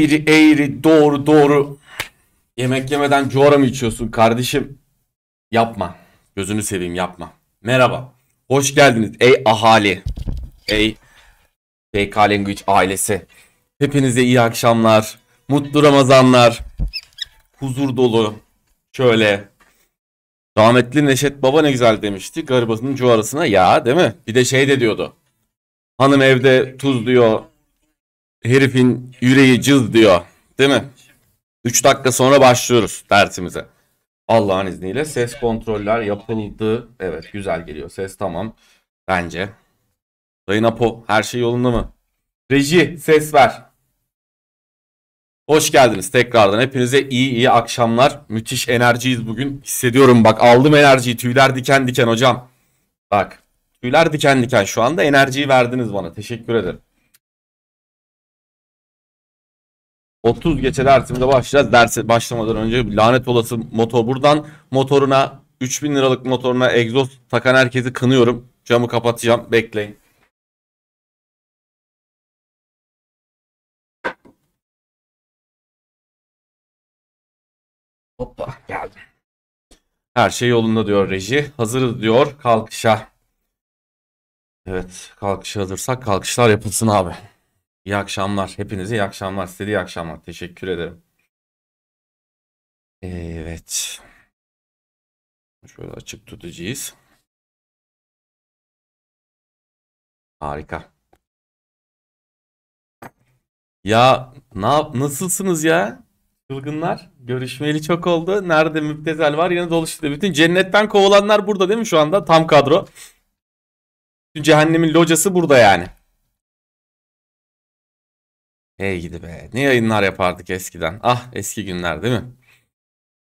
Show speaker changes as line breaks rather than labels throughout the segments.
eğri eğri doğru doğru yemek yemeden cuara mı içiyorsun kardeşim? Yapma. Gözünü seveyim yapma. Merhaba. Hoş geldiniz ey ahali. Ey TK Language ailesi. Hepinize iyi akşamlar. Mutlu Ramazanlar. Huzur dolu. Şöyle. Rahmetli Neşet Baba ne güzel demişti. Garibasının cuarasına ya değil mi? Bir de şey de diyordu. Hanım evde tuzluyor herifin yüreği cız diyor. Değil mi? 3 dakika sonra başlıyoruz dersimize. Allah'ın izniyle ses kontroller yapıldı. Evet güzel geliyor. Ses tamam. Bence. Sayın Apo her şey yolunda mı? Reji ses ver. Hoş geldiniz tekrardan. Hepinize iyi iyi akşamlar. Müthiş enerjiyiz bugün. Hissediyorum bak aldım enerjiyi. Tüyler diken diken hocam. Bak tüyler diken diken şu anda enerjiyi verdiniz bana. Teşekkür ederim. 30 geçe dersimde başlayacağız. Derse başlamadan önce lanet olası motor buradan motoruna 3000 liralık motoruna egzoz takan herkesi kınıyorum. Camı kapatacağım. Bekleyin. Hoppa geldim. Her şey yolunda diyor reji. Hazırız diyor kalkışa. Evet kalkışa hazırsak kalkışlar yapılsın abi. İyi akşamlar. Hepinize iyi akşamlar. Size iyi akşamlar. Teşekkür ederim. Evet.
Şöyle açık tutacağız. Harika. Ya
ne yap nasılsınız ya? Çılgınlar. Görüşmeyeli çok oldu. Nerede müptezel var? Yine doluştu. Bütün cennetten kovulanlar burada değil mi şu anda? Tam kadro. cehennemin locası burada yani. Hey gidi be. Ne yayınlar yapardık eskiden. Ah eski günler değil mi?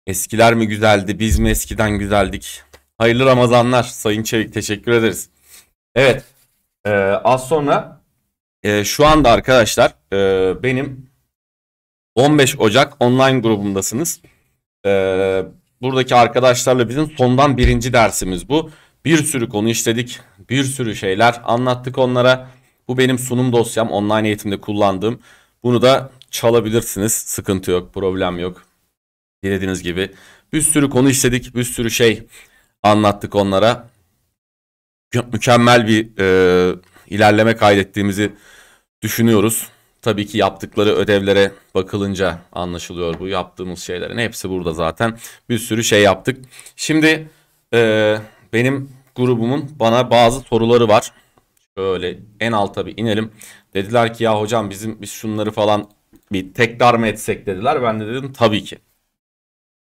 Eskiler mi güzeldi? Biz mi eskiden güzeldik? Hayırlı Ramazanlar Sayın Çevik. Teşekkür ederiz. Evet. E, az sonra e, şu anda arkadaşlar e, benim 15 Ocak online grubumdasınız. E, buradaki arkadaşlarla bizim sondan birinci dersimiz bu. Bir sürü konu işledik. Bir sürü şeyler anlattık onlara. Bu benim sunum dosyam. Online eğitimde kullandığım bunu da çalabilirsiniz. Sıkıntı yok, problem yok. Dilediğiniz gibi bir sürü konu işledik, bir sürü şey anlattık onlara. Mükemmel bir e, ilerleme kaydettiğimizi düşünüyoruz. Tabii ki yaptıkları ödevlere bakılınca anlaşılıyor bu yaptığımız şeylerin hepsi burada zaten. Bir sürü şey yaptık. Şimdi e, benim grubumun bana bazı soruları var öyle en alta bir inelim. Dediler ki ya hocam bizim biz şunları falan bir tekrar mı etsek dediler. Ben de dedim tabii ki.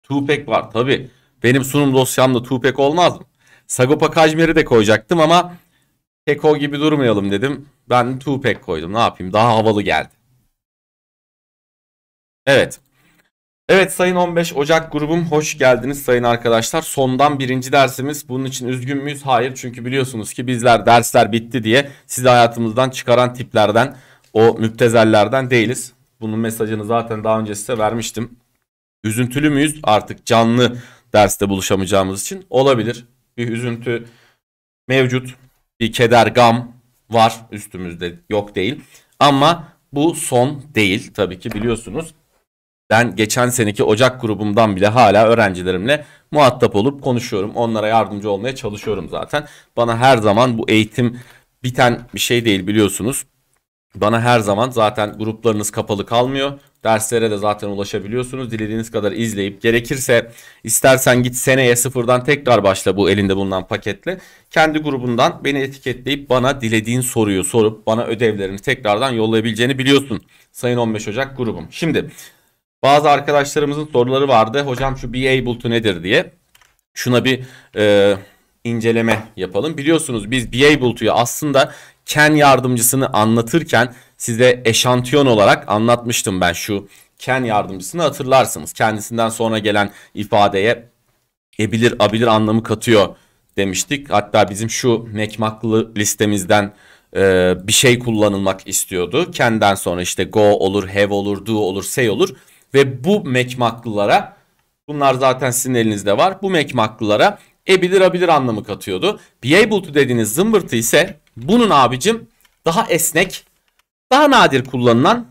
Tupac var tabii. Benim sunum dosyamda Tupac olmaz mı? Sagopa Kajmer'i de koyacaktım ama Keko gibi durmayalım dedim. Ben Tupac koydum. Ne yapayım? Daha havalı geldi. Evet. Evet sayın 15 Ocak grubum hoş geldiniz sayın arkadaşlar. Sondan birinci dersimiz. Bunun için üzgün müyüz? Hayır çünkü biliyorsunuz ki bizler dersler bitti diye sizi hayatımızdan çıkaran tiplerden o müptezellerden değiliz. Bunun mesajını zaten daha önce size vermiştim. Üzüntülü müyüz? Artık canlı derste buluşamayacağımız için olabilir. Bir üzüntü mevcut. Bir keder, gam var üstümüzde yok değil. Ama bu son değil tabii ki biliyorsunuz ben geçen seneki Ocak grubumdan bile hala öğrencilerimle muhatap olup konuşuyorum. Onlara yardımcı olmaya çalışıyorum zaten. Bana her zaman bu eğitim biten bir şey değil biliyorsunuz. Bana her zaman zaten gruplarınız kapalı kalmıyor. Derslere de zaten ulaşabiliyorsunuz. Dilediğiniz kadar izleyip gerekirse istersen git seneye sıfırdan tekrar başla bu elinde bulunan paketle. Kendi grubundan beni etiketleyip bana dilediğin soruyu sorup bana ödevlerini tekrardan yollayabileceğini biliyorsun. Sayın 15 Ocak grubum. Şimdi bazı arkadaşlarımızın soruları vardı. Hocam şu be able to nedir diye. Şuna bir e, inceleme yapalım. Biliyorsunuz biz be able to'yu aslında Ken yardımcısını anlatırken size eşantiyon olarak anlatmıştım ben şu Ken yardımcısını hatırlarsınız. Kendisinden sonra gelen ifadeye ebilir abilir anlamı katıyor demiştik. Hatta bizim şu mekmaklı listemizden e, bir şey kullanılmak istiyordu. kenden sonra işte go olur, have olur, do olur, say olur ve bu mekmaklılara bunlar zaten sizin elinizde var. Bu mekmaklılara ebilir abilir anlamı katıyordu. Be able to dediğiniz zımbırtı ise bunun abicim daha esnek, daha nadir kullanılan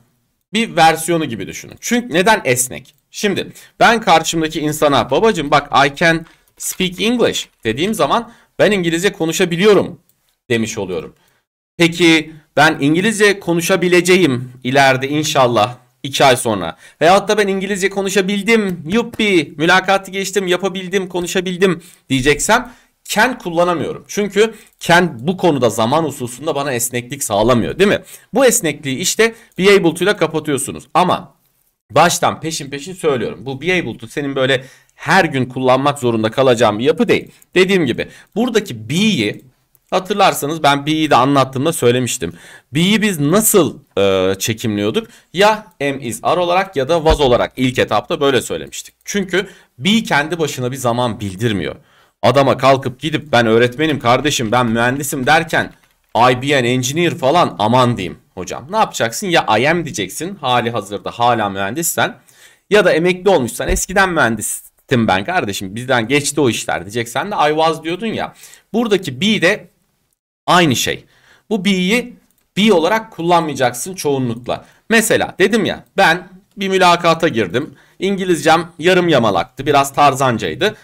bir versiyonu gibi düşünün. Çünkü neden esnek? Şimdi ben karşımdaki insana babacım bak I can speak English dediğim zaman ben İngilizce konuşabiliyorum demiş oluyorum. Peki ben İngilizce konuşabileceğim ileride inşallah 2 ay sonra. Veyahut da ben İngilizce konuşabildim, yuppi, mülakatı geçtim, yapabildim, konuşabildim diyeceksem can kullanamıyorum. Çünkü can bu konuda zaman hususunda bana esneklik sağlamıyor değil mi? Bu esnekliği işte be able ile kapatıyorsunuz. Ama baştan peşin peşin söylüyorum. Bu be able to senin böyle her gün kullanmak zorunda kalacağım bir yapı değil. Dediğim gibi buradaki be'yi Hatırlarsanız ben B'yi de anlattığımda söylemiştim. B'yi biz nasıl e, çekimliyorduk? Ya M is R olarak ya da vaz olarak ilk etapta böyle söylemiştik. Çünkü B kendi başına bir zaman bildirmiyor. Adama kalkıp gidip ben öğretmenim kardeşim ben mühendisim derken IBN engineer falan aman diyeyim hocam. Ne yapacaksın? Ya I am diyeceksin hali hazırda hala mühendissen ya da emekli olmuşsan eskiden mühendistim ben kardeşim bizden geçti o işler diyeceksen de I was diyordun ya. Buradaki be de Aynı şey. Bu B'yi B olarak kullanmayacaksın çoğunlukla. Mesela dedim ya ben bir mülakata girdim. İngilizcem yarım yamalaktı. Biraz tarzancaydı.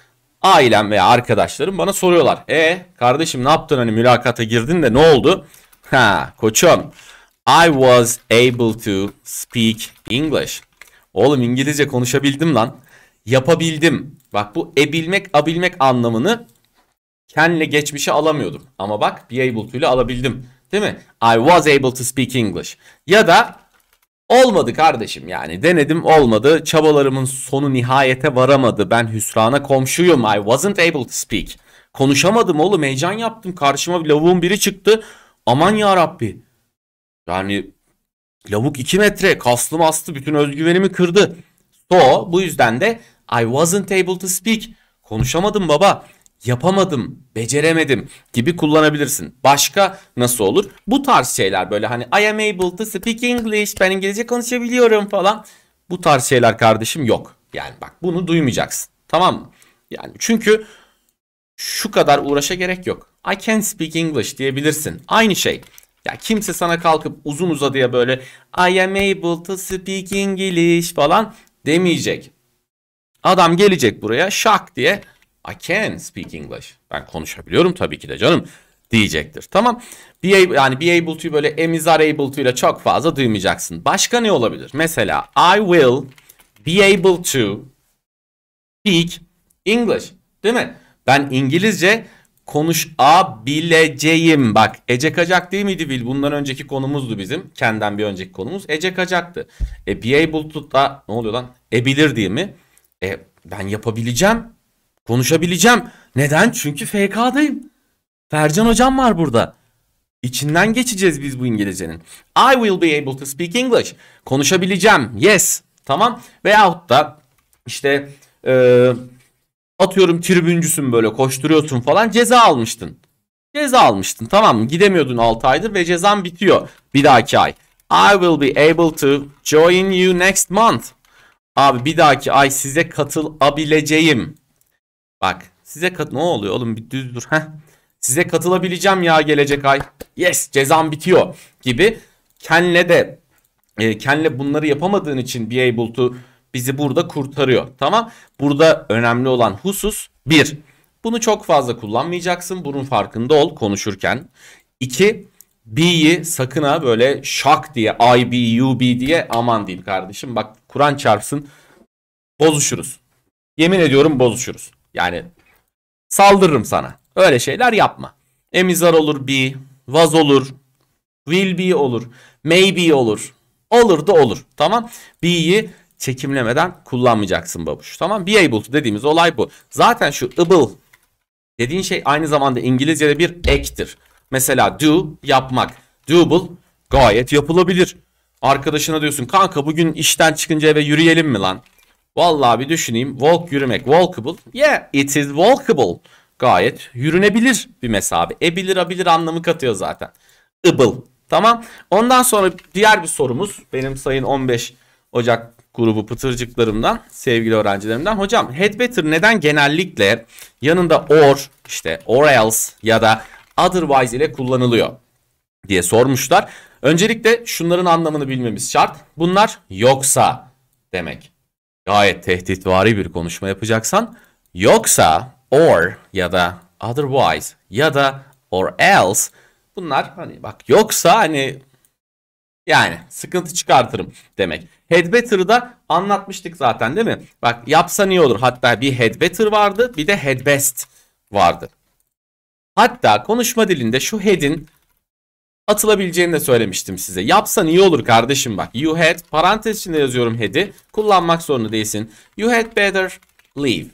Ailem veya arkadaşlarım bana soruyorlar. E kardeşim ne yaptın hani mülakata girdin de ne oldu? Ha koçum. I was able to speak English. Oğlum İngilizce konuşabildim lan. Yapabildim. Bak bu ebilmek, abilmek anlamını Ken'le geçmişi alamıyordum. Ama bak be able to ile alabildim. Değil mi? I was able to speak English. Ya da olmadı kardeşim yani denedim olmadı. Çabalarımın sonu nihayete varamadı. Ben hüsrana komşuyum. I wasn't able to speak. Konuşamadım oğlum heyecan yaptım. Karşıma bir lavuğun biri çıktı. Aman ya Rabbi. Yani lavuk 2 metre kaslı maslı bütün özgüvenimi kırdı. So bu yüzden de I wasn't able to speak. Konuşamadım baba yapamadım, beceremedim gibi kullanabilirsin. Başka nasıl olur? Bu tarz şeyler böyle hani I am able to speak English, ben İngilizce konuşabiliyorum falan. Bu tarz şeyler kardeşim yok. Yani bak bunu duymayacaksın. Tamam mı? Yani çünkü şu kadar uğraşa gerek yok. I can speak English diyebilirsin. Aynı şey. Ya kimse sana kalkıp uzun uzadıya böyle I am able to speak English falan demeyecek. Adam gelecek buraya şak diye I can speak English. Ben konuşabiliyorum tabii ki de canım diyecektir. Tamam. Be able, yani be able to böyle am is are able to ile çok fazla duymayacaksın. Başka ne olabilir? Mesela I will be able to speak English. Değil mi? Ben İngilizce konuşabileceğim. Bak Ece Kacak değil miydi Will? Bundan önceki konumuzdu bizim. kenden bir önceki konumuz Ece Kacak'tı. E be able to da ne oluyor lan? Ebilir değil mi? E ben yapabileceğim. Konuşabileceğim. Neden? Çünkü FK'dayım. Fercan hocam var burada. İçinden geçeceğiz biz bu İngilizcenin. I will be able to speak English. Konuşabileceğim. Yes. Tamam. Veyahut da işte e, atıyorum tribüncüsün böyle koşturuyorsun falan ceza almıştın. Ceza almıştın tamam mı? Gidemiyordun 6 aydır ve cezan bitiyor bir dahaki ay. I will be able to join you next month. Abi bir dahaki ay size katılabileceğim. Bak size kat ne oluyor oğlum bir düz dur. Heh. Size katılabileceğim ya gelecek ay. Yes cezam bitiyor gibi. Kenle de e, Kenle bunları yapamadığın için bir able bizi burada kurtarıyor. Tamam. Burada önemli olan husus bir. Bunu çok fazla kullanmayacaksın. Bunun farkında ol konuşurken. İki. B'yi sakın ha böyle şak diye I B U B diye aman diyeyim kardeşim. Bak Kur'an çarpsın. Bozuşuruz. Yemin ediyorum bozuşuruz. Yani saldırırım sana. Öyle şeyler yapma. Emizar olur bi, vaz olur, will be olur, maybe olur. Olur da olur. Tamam. Be'yi çekimlemeden kullanmayacaksın babuş. Tamam. Be able dediğimiz olay bu. Zaten şu able dediğin şey aynı zamanda İngilizce'de bir ektir. Mesela do yapmak. Doable gayet yapılabilir. Arkadaşına diyorsun kanka bugün işten çıkınca eve yürüyelim mi lan? Vallahi bir düşüneyim. Walk yürümek. Walkable. Yeah it is walkable. Gayet yürünebilir bir mesafe. Ebilir abilir anlamı katıyor zaten. Ible. Tamam. Ondan sonra diğer bir sorumuz. Benim sayın 15 Ocak grubu pıtırcıklarımdan, sevgili öğrencilerimden. Hocam headbetter neden genellikle yanında or, işte or else ya da otherwise ile kullanılıyor diye sormuşlar. Öncelikle şunların anlamını bilmemiz şart. Bunlar yoksa demek gayet tehditvari bir konuşma yapacaksan yoksa or ya da otherwise ya da or else bunlar hani bak yoksa hani yani sıkıntı çıkartırım demek. Had better'ı da anlatmıştık zaten değil mi? Bak yapsa iyi olur. Hatta bir had better vardı bir de had best vardı. Hatta konuşma dilinde şu head'in atılabileceğini de söylemiştim size. Yapsan iyi olur kardeşim bak. You had parantez içinde yazıyorum had'i. Kullanmak zorunda değilsin. You had better leave.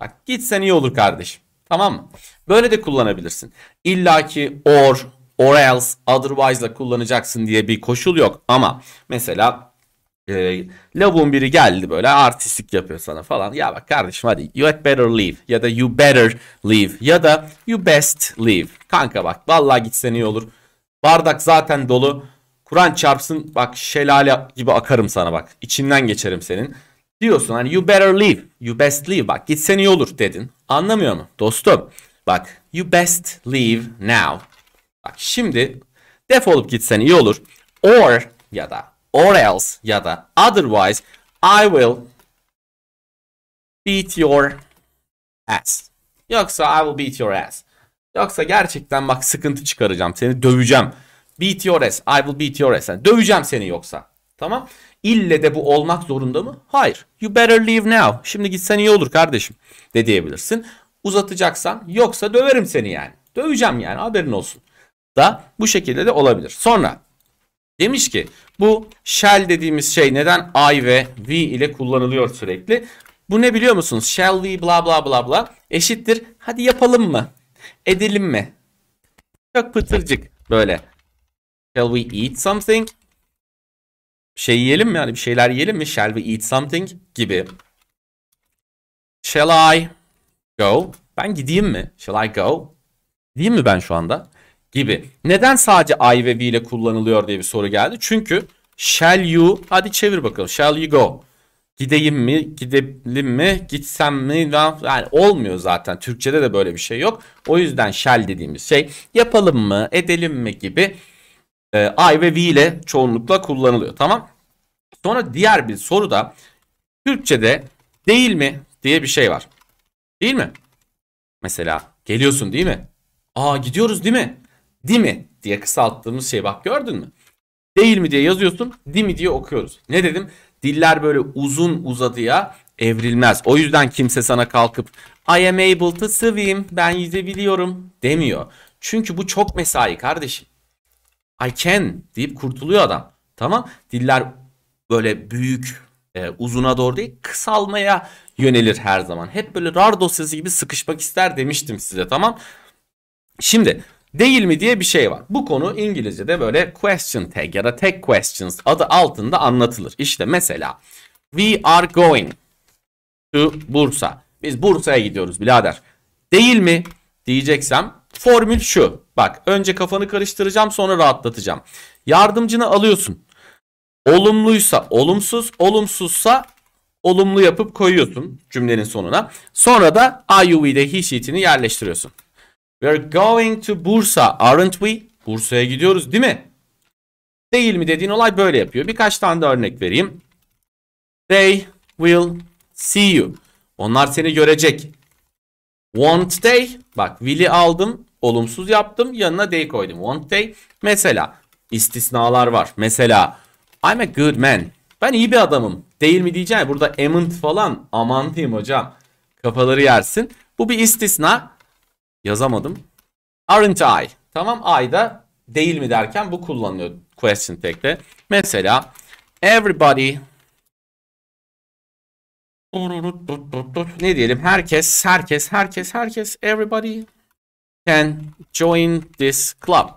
Bak gitsen iyi olur kardeşim. Tamam mı? Böyle de kullanabilirsin. İlla ki or, or else, otherwise ile kullanacaksın diye bir koşul yok. Ama mesela e, lavun biri geldi böyle artistik yapıyor sana falan. Ya bak kardeşim hadi you had better leave ya da you better leave ya da you best leave. Kanka bak vallahi gitsen iyi olur. Bardak zaten dolu. Kur'an çarpsın bak şelale gibi akarım sana bak. İçinden geçerim senin. Diyorsun hani you better leave. You best leave. Bak gitsen iyi olur dedin. Anlamıyor mu? Dostum bak you best leave now. Bak şimdi defolup gitsen iyi olur. Or ya da or else ya da otherwise I will beat your ass. Yoksa I will beat your ass. Yoksa gerçekten bak sıkıntı çıkaracağım. Seni döveceğim. Beat your ass. I will beat your ass. Yani döveceğim seni yoksa. Tamam. İlle de bu olmak zorunda mı? Hayır. You better leave now. Şimdi gitsen iyi olur kardeşim de diyebilirsin. Uzatacaksan yoksa döverim seni yani. Döveceğim yani haberin olsun. Da bu şekilde de olabilir. Sonra demiş ki bu shall dediğimiz şey neden I ve we ile kullanılıyor sürekli? Bu ne biliyor musunuz? Shall we bla bla bla bla eşittir. Hadi yapalım mı? edelim mi? Çok pıtırcık böyle. Shall we eat something? şey yiyelim mi? Yani bir şeyler yiyelim mi? Shall we eat something? Gibi. Shall I go? Ben gideyim mi? Shall I go? Gideyim mi ben şu anda? Gibi. Neden sadece I ve V ile kullanılıyor diye bir soru geldi. Çünkü shall you, hadi çevir bakalım. Shall you go? Gideyim mi? Gidelim mi? Gitsem mi? Yani olmuyor zaten. Türkçede de böyle bir şey yok. O yüzden shall dediğimiz şey yapalım mı? Edelim mi? gibi e, I ve V ile çoğunlukla kullanılıyor. Tamam. Sonra diğer bir soru da Türkçede değil mi diye bir şey var. Değil mi? Mesela geliyorsun değil mi? Aa gidiyoruz değil mi? Değil mi diye kısalttığımız şey bak gördün mü? Değil mi diye yazıyorsun, değil mi diye okuyoruz. Ne dedim? Diller böyle uzun uzadıya evrilmez. O yüzden kimse sana kalkıp I am able to swim ben yüzebiliyorum demiyor. Çünkü bu çok mesai kardeşim. I can deyip kurtuluyor adam. Tamam diller böyle büyük e, uzuna doğru değil kısalmaya yönelir her zaman. Hep böyle rar dosyası gibi sıkışmak ister demiştim size tamam. Şimdi değil mi diye bir şey var. Bu konu İngilizce'de böyle question tag ya da tag questions adı altında anlatılır. İşte mesela we are going to Bursa. Biz Bursa'ya gidiyoruz birader. Değil mi diyeceksem formül şu. Bak önce kafanı karıştıracağım sonra rahatlatacağım. Yardımcını alıyorsun. Olumluysa olumsuz, olumsuzsa olumlu yapıp koyuyorsun cümlenin sonuna. Sonra da I IUV'de he sheet'ini yerleştiriyorsun. We're going to Bursa, aren't we? Bursa'ya gidiyoruz değil mi? Değil mi dediğin olay böyle yapıyor. Birkaç tane de örnek vereyim. They will see you. Onlar seni görecek. Won't they? Bak will'i aldım. Olumsuz yaptım. Yanına they koydum. Won't they? Mesela istisnalar var. Mesela I'm a good man. Ben iyi bir adamım. Değil mi diyeceğim. Burada amant falan. Amantıyım hocam. Kafaları yersin. Bu bir istisna yazamadım. Aren't I? Tamam I da değil mi derken bu kullanılıyor question tag'de. Mesela everybody ne diyelim herkes herkes herkes herkes everybody can join this club.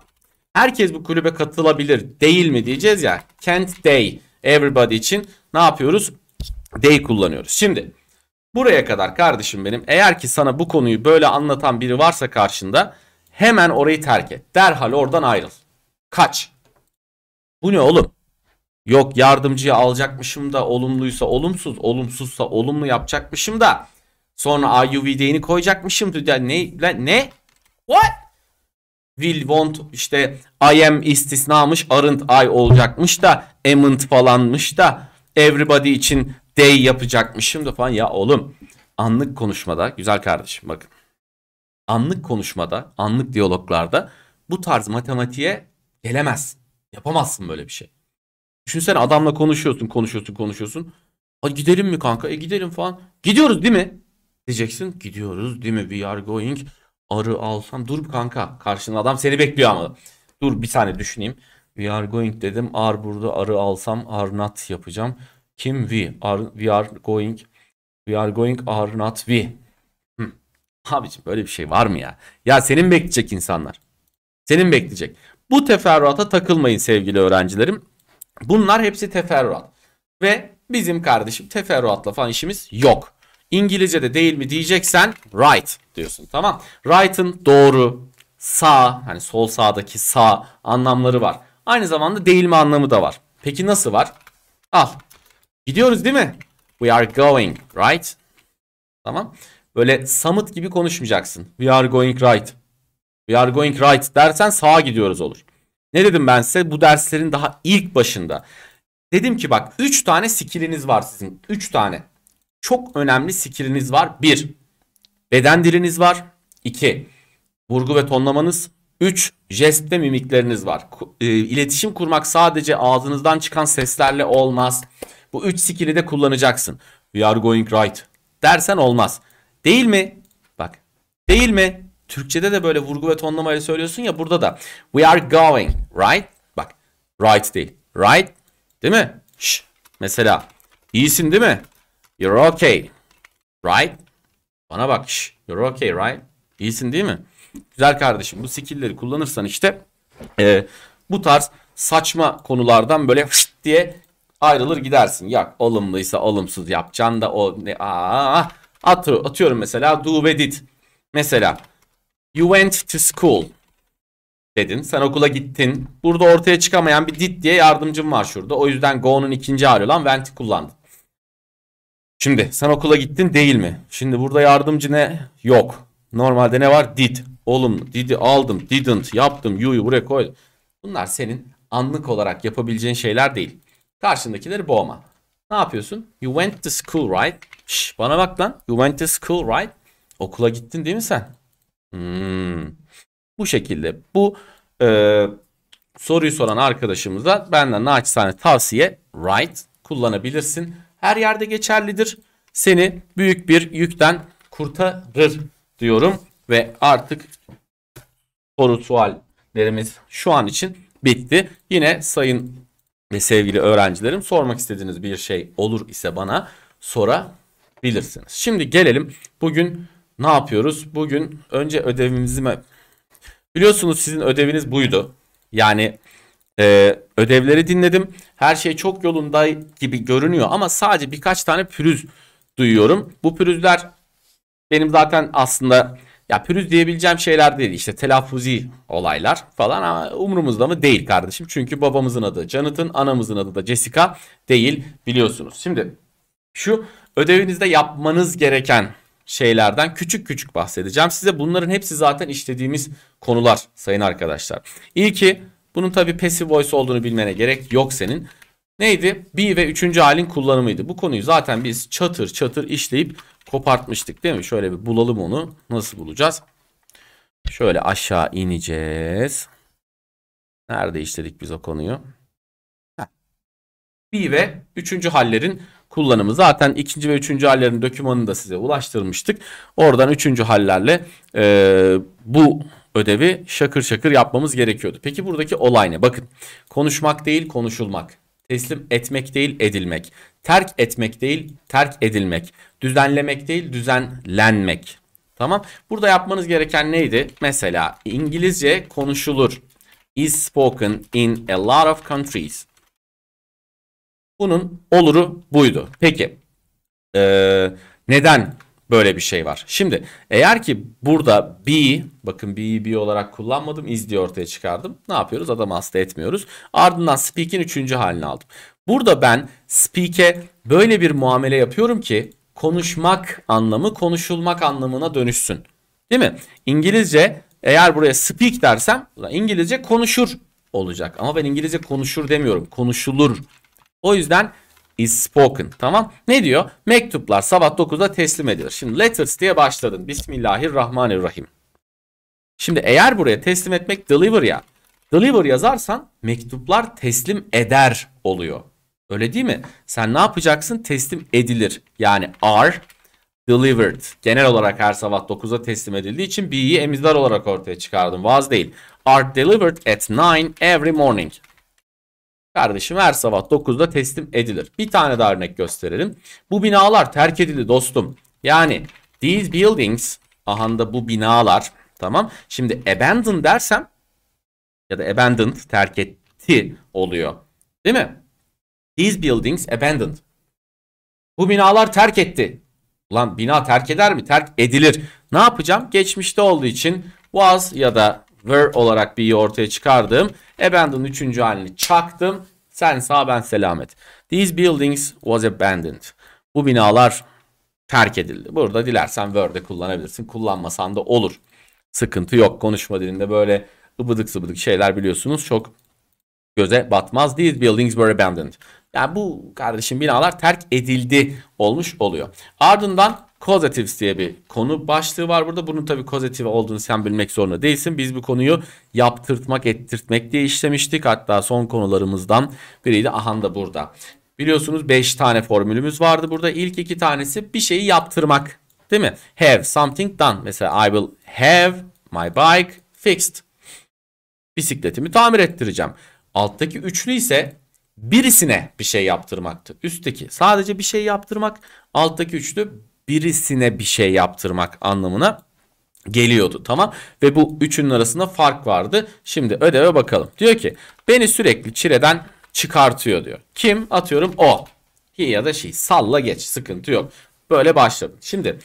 Herkes bu kulübe katılabilir değil mi diyeceğiz ya. Can't they everybody için ne yapıyoruz? They kullanıyoruz. Şimdi Buraya kadar kardeşim benim. Eğer ki sana bu konuyu böyle anlatan biri varsa karşında hemen orayı terk et. Derhal oradan ayrıl. Kaç. Bu ne oğlum? Yok yardımcıyı alacakmışım da olumluysa olumsuz, olumsuzsa olumlu yapacakmışım da sonra IUVD'ini koyacakmışım. Ne? Ne? What? will want işte I am istisnamış aren't I olacakmış da am't falanmış da everybody için day yapacakmışım da falan. Ya oğlum anlık konuşmada güzel kardeşim bakın. Anlık konuşmada, anlık diyaloglarda bu tarz matematiğe gelemez. Yapamazsın böyle bir şey. Düşünsene adamla konuşuyorsun, konuşuyorsun, konuşuyorsun. Ha gidelim mi kanka? E gidelim falan. Gidiyoruz değil mi? Diyeceksin. Gidiyoruz değil mi? We are going. Arı alsam. Dur kanka. Karşında adam seni bekliyor ama. Dur bir saniye düşüneyim. We are going dedim. Ar burada arı alsam arnat yapacağım. Kim we? Are, we are going. We are going are not we. Hı. Abicim böyle bir şey var mı ya? Ya senin bekleyecek insanlar. Senin bekleyecek. Bu teferruata takılmayın sevgili öğrencilerim. Bunlar hepsi teferruat. Ve bizim kardeşim teferruatla falan işimiz yok. İngilizce de değil mi diyeceksen right diyorsun tamam. Right'ın doğru, sağ hani sol sağdaki sağ anlamları var. Aynı zamanda değil mi anlamı da var. Peki nasıl var? Al Gidiyoruz değil mi? We are going right. Tamam. Böyle summit gibi konuşmayacaksın. We are going right. We are going right dersen sağa gidiyoruz olur. Ne dedim ben size? Bu derslerin daha ilk başında. Dedim ki bak 3 tane skilliniz var sizin. 3 tane. Çok önemli skilliniz var. 1. Beden diliniz var. 2. Vurgu ve tonlamanız. 3. Jest ve mimikleriniz var. E, iletişim kurmak sadece ağzınızdan çıkan seslerle olmaz. Bu 3 skill'i de kullanacaksın. We are going right dersen olmaz. Değil mi? Bak. Değil mi? Türkçede de böyle vurgu ve tonlamayla söylüyorsun ya burada da. We are going right. Bak. Right değil. Right. Değil mi? Şş. Mesela. İyisin değil mi? You're okay. Right. Bana bak. Şş. You're okay right. İyisin değil mi? Güzel kardeşim bu skill'leri kullanırsan işte e, bu tarz saçma konulardan böyle diye ayrılır gidersin. Yok olumluysa olumsuz yapacaksın da o ne aa, ah, atır, atıyorum mesela do did. Mesela you went to school dedin. Sen okula gittin. Burada ortaya çıkamayan bir did diye yardımcım var şurada. O yüzden go'nun ikinci hali olan went'i kullandım. Şimdi sen okula gittin değil mi? Şimdi burada yardımcı ne? Yok. Normalde ne var? Did. Oğlum did aldım. Didn't yaptım. You'yu buraya koy. Bunlar senin anlık olarak yapabileceğin şeyler değil. Karşındakileri boğma. Ne yapıyorsun? You went to school right? Şş, bana bak lan. You went to school right? Okula gittin değil mi sen? Hmm. Bu şekilde bu e, soruyu soran arkadaşımıza benden naçizane tavsiye right kullanabilirsin. Her yerde geçerlidir. Seni büyük bir yükten kurtarır diyorum ve artık soru suallerimiz şu an için bitti. Yine sayın ve sevgili öğrencilerim sormak istediğiniz bir şey olur ise bana sorabilirsiniz. Şimdi gelelim bugün ne yapıyoruz? Bugün önce ödevimizi biliyorsunuz sizin ödeviniz buydu. Yani e, ödevleri dinledim. Her şey çok yolunda gibi görünüyor ama sadece birkaç tane pürüz duyuyorum. Bu pürüzler benim zaten aslında ya pürüz diyebileceğim şeyler değil işte telaffuzi olaylar falan ama umurumuzda mı değil kardeşim. Çünkü babamızın adı Jonathan, anamızın adı da Jessica değil biliyorsunuz. Şimdi şu ödevinizde yapmanız gereken şeylerden küçük küçük bahsedeceğim. Size bunların hepsi zaten işlediğimiz konular sayın arkadaşlar. İyi ki bunun tabi passive voice olduğunu bilmene gerek yok senin. Neydi? Bir ve üçüncü halin kullanımıydı. Bu konuyu zaten biz çatır çatır işleyip kopartmıştık değil mi? Şöyle bir bulalım onu. Nasıl bulacağız? Şöyle aşağı ineceğiz. Nerede işledik biz o konuyu? Heh. Bir ve üçüncü hallerin kullanımı. Zaten ikinci ve üçüncü hallerin dokümanını da size ulaştırmıştık. Oradan üçüncü hallerle e, bu ödevi şakır şakır yapmamız gerekiyordu. Peki buradaki olay ne? Bakın konuşmak değil konuşulmak. Teslim etmek değil edilmek. Terk etmek değil terk edilmek. Düzenlemek değil düzenlenmek. Tamam. Burada yapmanız gereken neydi? Mesela İngilizce konuşulur. Is spoken in a lot of countries. Bunun oluru buydu. Peki ee, neden böyle bir şey var? Şimdi eğer ki burada be bakın be'yi be olarak kullanmadım is diye ortaya çıkardım. Ne yapıyoruz? Adamı hasta etmiyoruz. Ardından speak'in üçüncü halini aldım. Burada ben speak'e böyle bir muamele yapıyorum ki konuşmak anlamı konuşulmak anlamına dönüşsün. Değil mi? İngilizce eğer buraya speak dersem İngilizce konuşur olacak. Ama ben İngilizce konuşur demiyorum. Konuşulur. O yüzden is spoken. Tamam. Ne diyor? Mektuplar sabah 9'da teslim edilir. Şimdi letters diye başladın. Bismillahirrahmanirrahim. Şimdi eğer buraya teslim etmek deliver ya. Deliver yazarsan mektuplar teslim eder oluyor. Öyle değil mi? Sen ne yapacaksın? Teslim edilir. Yani are delivered. Genel olarak her sabah 9'a teslim edildiği için B'yi emizler olarak ortaya çıkardım. Vaz değil. Are delivered at 9 every morning. Kardeşim her sabah 9'da teslim edilir. Bir tane daha örnek gösterelim. Bu binalar terk edildi dostum. Yani these buildings ahanda bu binalar tamam. Şimdi abandoned dersem ya da abandoned terk etti oluyor. Değil mi? These buildings abandoned. Bu binalar terk etti. Lan bina terk eder mi? Terk edilir. Ne yapacağım? Geçmişte olduğu için was ya da were olarak bir ortaya çıkardım. Abandoned üçüncü halini çaktım. Sen sağ ben selamet. These buildings was abandoned. Bu binalar terk edildi. Burada dilersen were de kullanabilirsin. Kullanmasan da olur. Sıkıntı yok. Konuşma dilinde böyle ıbıdık zıbıdık şeyler biliyorsunuz. Çok göze batmaz. These buildings were abandoned. Yani bu kardeşim binalar terk edildi olmuş oluyor. Ardından Cosetives diye bir konu başlığı var burada. Bunun tabii Cosetive olduğunu sen bilmek zorunda değilsin. Biz bu konuyu yaptırtmak, ettirtmek diye işlemiştik. Hatta son konularımızdan biriydi. Aha da burada. Biliyorsunuz 5 tane formülümüz vardı burada. İlk iki tanesi bir şeyi yaptırmak. Değil mi? Have something done. Mesela I will have my bike fixed. Bisikletimi tamir ettireceğim. Alttaki üçlü ise birisine bir şey yaptırmaktı. Üstteki sadece bir şey yaptırmak, alttaki üçlü birisine bir şey yaptırmak anlamına geliyordu tamam ve bu üçünün arasında fark vardı. Şimdi ödeve bakalım. Diyor ki beni sürekli çileden çıkartıyor diyor. Kim? Atıyorum o. He ya da şey salla geç sıkıntı yok. Böyle başladım. Şimdi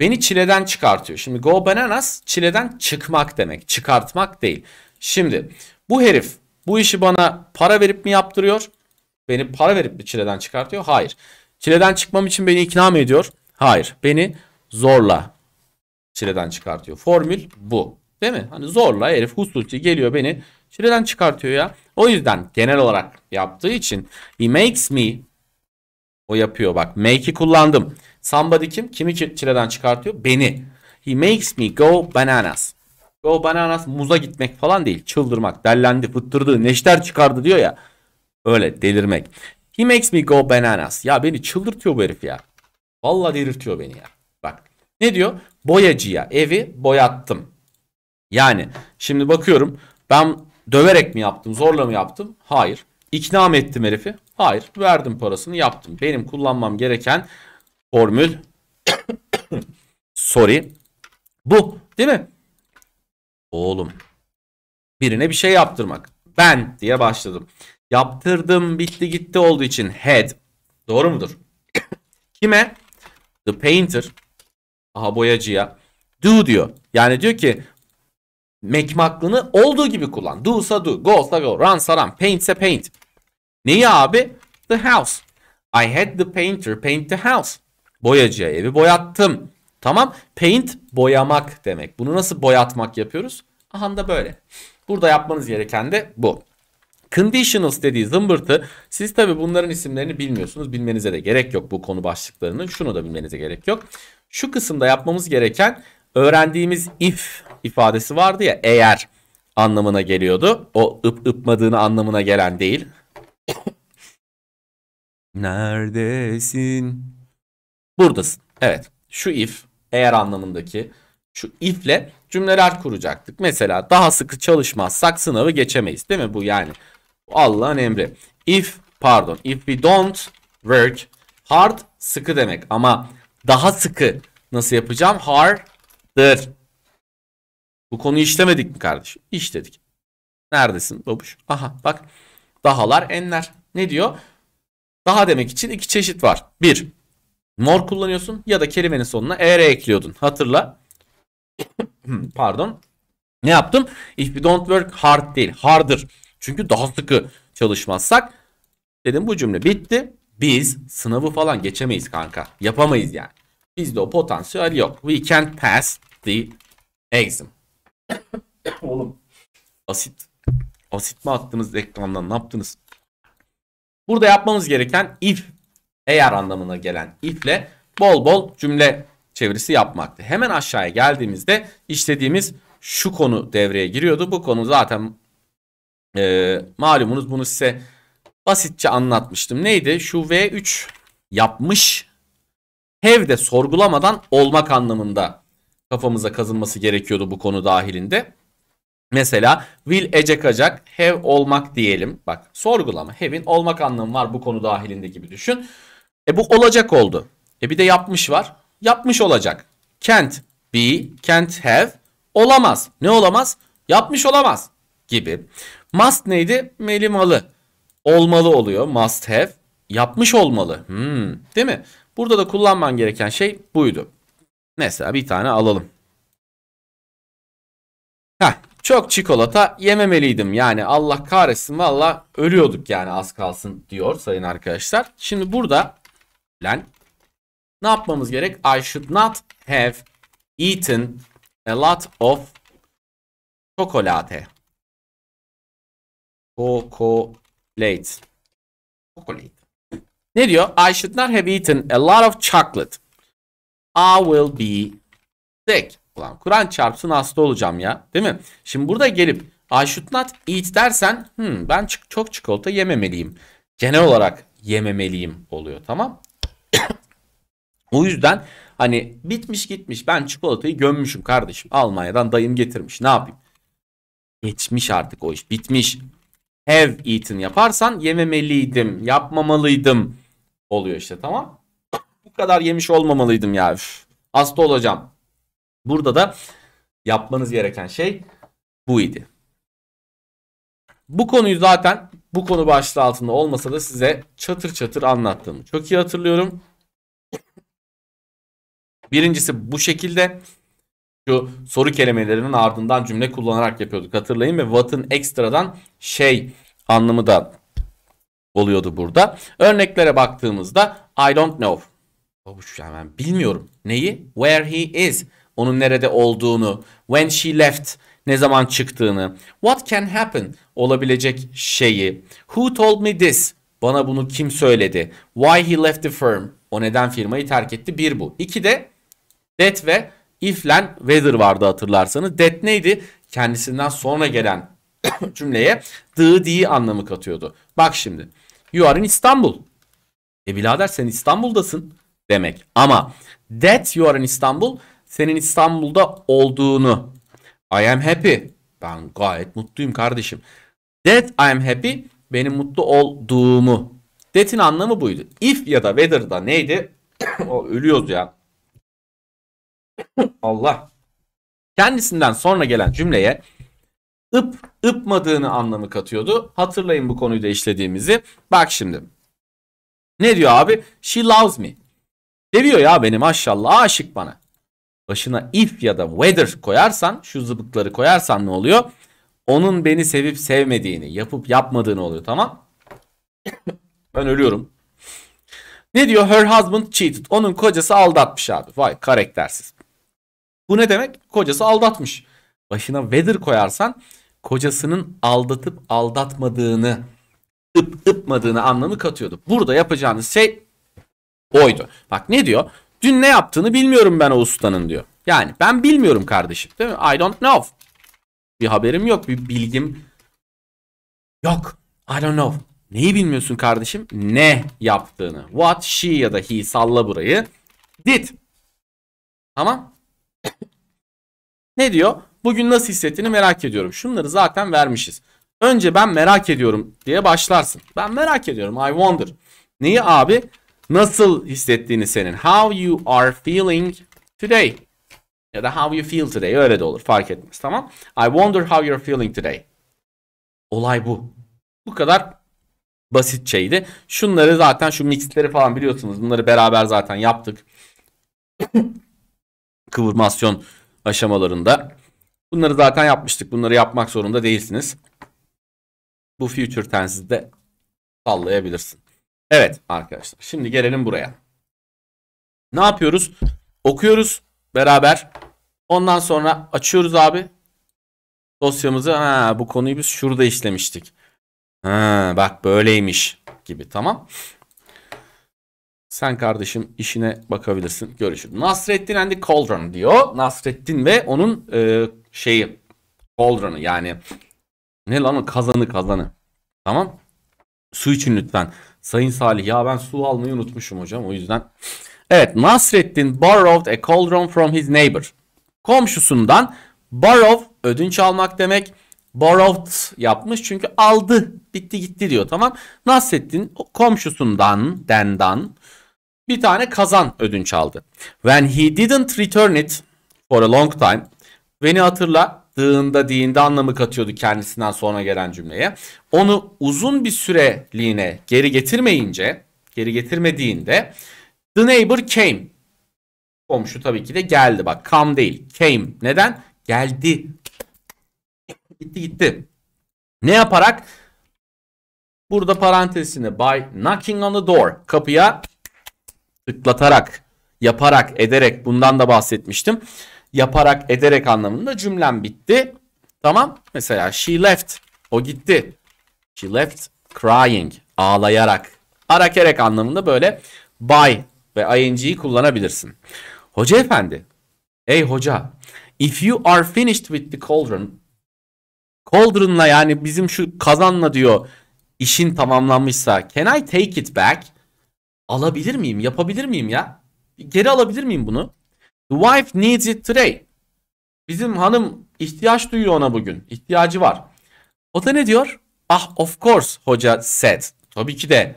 beni çileden çıkartıyor. Şimdi go bananas çileden çıkmak demek. Çıkartmak değil. Şimdi bu herif bu işi bana para verip mi yaptırıyor? Beni para verip mi çileden çıkartıyor? Hayır. Çileden çıkmam için beni ikna mı ediyor? Hayır. Beni zorla çileden çıkartıyor. Formül bu. Değil mi? Hani zorla herif hususi geliyor beni çileden çıkartıyor ya. O yüzden genel olarak yaptığı için he makes me o yapıyor bak. Make'i kullandım. Somebody kim? Kimi çileden çıkartıyor? Beni. He makes me go bananas. Ve o bananas muza gitmek falan değil. Çıldırmak, dellendi, fıttırdı, neşter çıkardı diyor ya. Öyle delirmek. He makes me go bananas. Ya beni çıldırtıyor bu herif ya. Vallahi delirtiyor beni ya. Bak ne diyor? Boyacıya evi boyattım. Yani şimdi bakıyorum ben döverek mi yaptım zorla mı yaptım? Hayır. İkna mı ettim herifi? Hayır. Verdim parasını yaptım. Benim kullanmam gereken formül sorry bu değil mi? Oğlum. Birine bir şey yaptırmak. Ben diye başladım. Yaptırdım bitti gitti olduğu için head. Doğru mudur? Kime? The painter. Aha boyacıya. Do diyor. Yani diyor ki mekmaklını olduğu gibi kullan. Do'sa do, go'sa go, runsa run, paintse paint. Neyi abi? The house. I had the painter paint the house. Boyacıya evi boyattım. Tamam paint boyamak demek. Bunu nasıl boyatmak yapıyoruz? Aha da böyle. Burada yapmanız gereken de bu. Conditionals dediği zımbırtı siz tabi bunların isimlerini bilmiyorsunuz. Bilmenize de gerek yok bu konu başlıklarının. Şunu da bilmenize gerek yok. Şu kısımda yapmamız gereken öğrendiğimiz if ifadesi vardı ya eğer anlamına geliyordu. O ıp ıpmadığını anlamına gelen değil. Neredesin? Buradasın. Evet. Şu if eğer anlamındaki şu ifle cümleler kuracaktık. Mesela daha sıkı çalışmazsak sınavı geçemeyiz değil mi bu yani? Allah'ın emri. If pardon if we don't work hard sıkı demek ama daha sıkı nasıl yapacağım? Harder. Bu konuyu işlemedik mi kardeşim? İşledik. Neredesin babuş? Aha bak dahalar enler. Ne diyor? Daha demek için iki çeşit var. Bir Mor kullanıyorsun ya da kelimenin sonuna ere ekliyordun. Hatırla. Pardon. Ne yaptım? If we don't work hard değil. Harder. Çünkü daha sıkı çalışmazsak dedim bu cümle bitti. Biz sınavı falan geçemeyiz kanka. Yapamayız yani. Bizde o potansiyel yok. We can't pass the exam. Oğlum. Asit. Asit mi attınız ekrandan? Ne yaptınız? Burada yapmamız gereken if eğer anlamına gelen if'le bol bol cümle çevirisi yapmaktı. Hemen aşağıya geldiğimizde işlediğimiz şu konu devreye giriyordu. Bu konu zaten e, malumunuz bunu size basitçe anlatmıştım. Neydi? Şu V3 yapmış hev de sorgulamadan olmak anlamında kafamıza kazınması gerekiyordu bu konu dahilinde. Mesela will ecek acak have olmak diyelim. Bak sorgulama have'in olmak anlamı var bu konu dahilinde gibi düşün. E bu olacak oldu. E bir de yapmış var. Yapmış olacak. Can't be, can't have olamaz. Ne olamaz? Yapmış olamaz gibi. Must neydi? Meli malı. Olmalı oluyor. Must have. Yapmış olmalı. Hmm, değil mi? Burada da kullanman gereken şey buydu. Mesela bir tane alalım. Heh, çok çikolata yememeliydim. Yani Allah kahretsin valla ölüyorduk yani az kalsın diyor sayın arkadaşlar. Şimdi burada Lan. Ne yapmamız gerek? I should not have eaten a lot of chocolate. Chocolate. Chocolate. Ne diyor? I should not have eaten a lot of chocolate. I will be sick. Ulan Kur'an çarpsın hasta olacağım ya. Değil mi? Şimdi burada gelip I should not eat dersen hmm, ben çok çikolata yememeliyim. Genel olarak yememeliyim oluyor tamam. O yüzden hani bitmiş gitmiş ben çikolatayı gömmüşüm kardeşim. Almanya'dan dayım getirmiş ne yapayım? Geçmiş artık o iş bitmiş. Have eaten yaparsan yememeliydim, yapmamalıydım oluyor işte tamam. Bu kadar yemiş olmamalıydım ya. Üf, hasta olacağım. Burada da yapmanız gereken şey bu idi. Bu konuyu zaten bu konu başlığı altında olmasa da size çatır çatır anlattığımı çok iyi hatırlıyorum. Birincisi bu şekilde şu soru kelimelerinin ardından cümle kullanarak yapıyorduk hatırlayın ve what'ın ekstradan şey anlamı da oluyordu burada. Örneklere baktığımızda I don't know. Babuş hemen bilmiyorum. Neyi? Where he is. Onun nerede olduğunu. When she left. Ne zaman çıktığını. What can happen. Olabilecek şeyi. Who told me this. Bana bunu kim söyledi? Why he left the firm. O neden firmayı terk etti? Bir bu. İki de Det ve if'len whether vardı hatırlarsanız. Det neydi? Kendisinden sonra gelen cümleye the, diği anlamı katıyordu. Bak şimdi. You are in İstanbul. E birader sen İstanbul'dasın demek. Ama that you are in İstanbul senin İstanbul'da olduğunu. I am happy. Ben gayet mutluyum kardeşim. That I am happy benim mutlu olduğumu. That'in anlamı buydu. If ya da whether da neydi? o ölüyoruz ya. Allah. Kendisinden sonra gelen cümleye ıp ıpmadığını anlamı katıyordu. Hatırlayın bu konuyu da işlediğimizi. Bak şimdi. Ne diyor abi? She loves me. Seviyor ya beni maşallah aşık bana. Başına if ya da whether koyarsan şu zıbıkları koyarsan ne oluyor? Onun beni sevip sevmediğini yapıp yapmadığını oluyor tamam. ben ölüyorum. Ne diyor? Her husband cheated. Onun kocası aldatmış abi. Vay karaktersiz. Bu ne demek? Kocası aldatmış. Başına weather koyarsan kocasının aldatıp aldatmadığını ıp ıpmadığını anlamı katıyordu. Burada yapacağınız şey oydu. Bak ne diyor? Dün ne yaptığını bilmiyorum ben o ustanın diyor. Yani ben bilmiyorum kardeşim değil mi? I don't know. Bir haberim yok, bir bilgim yok. I don't know. Neyi bilmiyorsun kardeşim? Ne yaptığını. What she ya da he salla burayı. Did. Tamam ne diyor? Bugün nasıl hissettiğini merak ediyorum. Şunları zaten vermişiz. Önce ben merak ediyorum diye başlarsın. Ben merak ediyorum. I wonder. Neyi abi? Nasıl hissettiğini senin. How you are feeling today. Ya da how you feel today. Öyle de olur. Fark etmez. Tamam. I wonder how you're feeling today. Olay bu. Bu kadar basit şeydi. Şunları zaten şu mixleri falan biliyorsunuz. Bunları beraber zaten yaptık kıvırmasyon aşamalarında. Bunları zaten yapmıştık. Bunları yapmak zorunda değilsiniz. Bu future tense'i de sallayabilirsin. Evet arkadaşlar şimdi gelelim buraya. Ne yapıyoruz? Okuyoruz beraber. Ondan sonra açıyoruz abi. Dosyamızı ha bu konuyu biz şurada işlemiştik. Ha bak böyleymiş gibi tamam. Sen kardeşim işine bakabilirsin. Görüşürüz. Nasreddin and the Cauldron diyor. Nasrettin ve onun e, şeyi Cauldron'u yani ne lan o kazanı kazanı. Tamam. Su için lütfen. Sayın Salih ya ben su almayı unutmuşum hocam o yüzden. Evet Nasrettin borrowed a cauldron from his neighbor. Komşusundan borrow ödünç almak demek. Borrowed yapmış çünkü aldı bitti gitti diyor tamam. Nasrettin komşusundan dendan bir tane kazan ödünç aldı. When he didn't return it for a long time. Beni hatırla dığında diğinde anlamı katıyordu kendisinden sonra gelen cümleye. Onu uzun bir süreliğine geri getirmeyince, geri getirmediğinde the neighbor came. Komşu tabii ki de geldi bak come değil came. Neden? Geldi. Gitti gitti. Ne yaparak? Burada parantezine by knocking on the door kapıya tıklatarak, yaparak, ederek bundan da bahsetmiştim. Yaparak, ederek anlamında cümlem bitti. Tamam. Mesela she left. O gitti. She left crying. Ağlayarak. Arakerek anlamında böyle by ve ing'yi kullanabilirsin. Hoca efendi. Ey hoca. If you are finished with the cauldron. Cauldron'la yani bizim şu kazanla diyor işin tamamlanmışsa. Can I take it back? alabilir miyim? Yapabilir miyim ya? Geri alabilir miyim bunu? The wife needs it today. Bizim hanım ihtiyaç duyuyor ona bugün. İhtiyacı var. O da ne diyor? Ah of course hoca said. Tabii ki de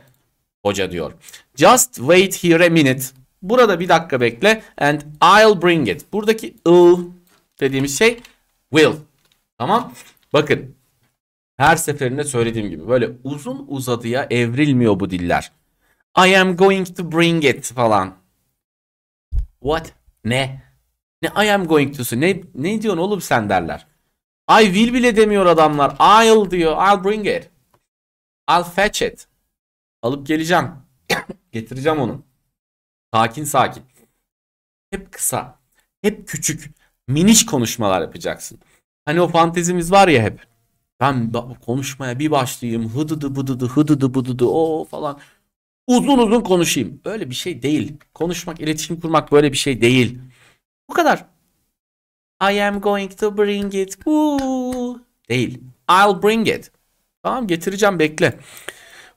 hoca diyor. Just wait here a minute. Burada bir dakika bekle and I'll bring it. Buradaki I'll dediğimiz şey will. Tamam. Bakın her seferinde söylediğim gibi böyle uzun uzadıya evrilmiyor bu diller. I am going to bring it falan. What? Ne? Ne I am going to'su? Ne, ne diyorsun oğlum sen derler. I will bile demiyor adamlar. I'll diyor. I'll bring it. I'll fetch it. Alıp geleceğim. Getireceğim onu. Sakin sakin. Hep kısa. Hep küçük. Miniş konuşmalar yapacaksın. Hani o fantezimiz var ya hep. Ben konuşmaya bir başlayayım. Hıdıdı bıdıdı hıdıdı bıdıdı o falan uzun uzun konuşayım. Böyle bir şey değil. Konuşmak, iletişim kurmak böyle bir şey değil. Bu kadar. I am going to bring it. Woo. Değil. I'll bring it. Tamam getireceğim bekle.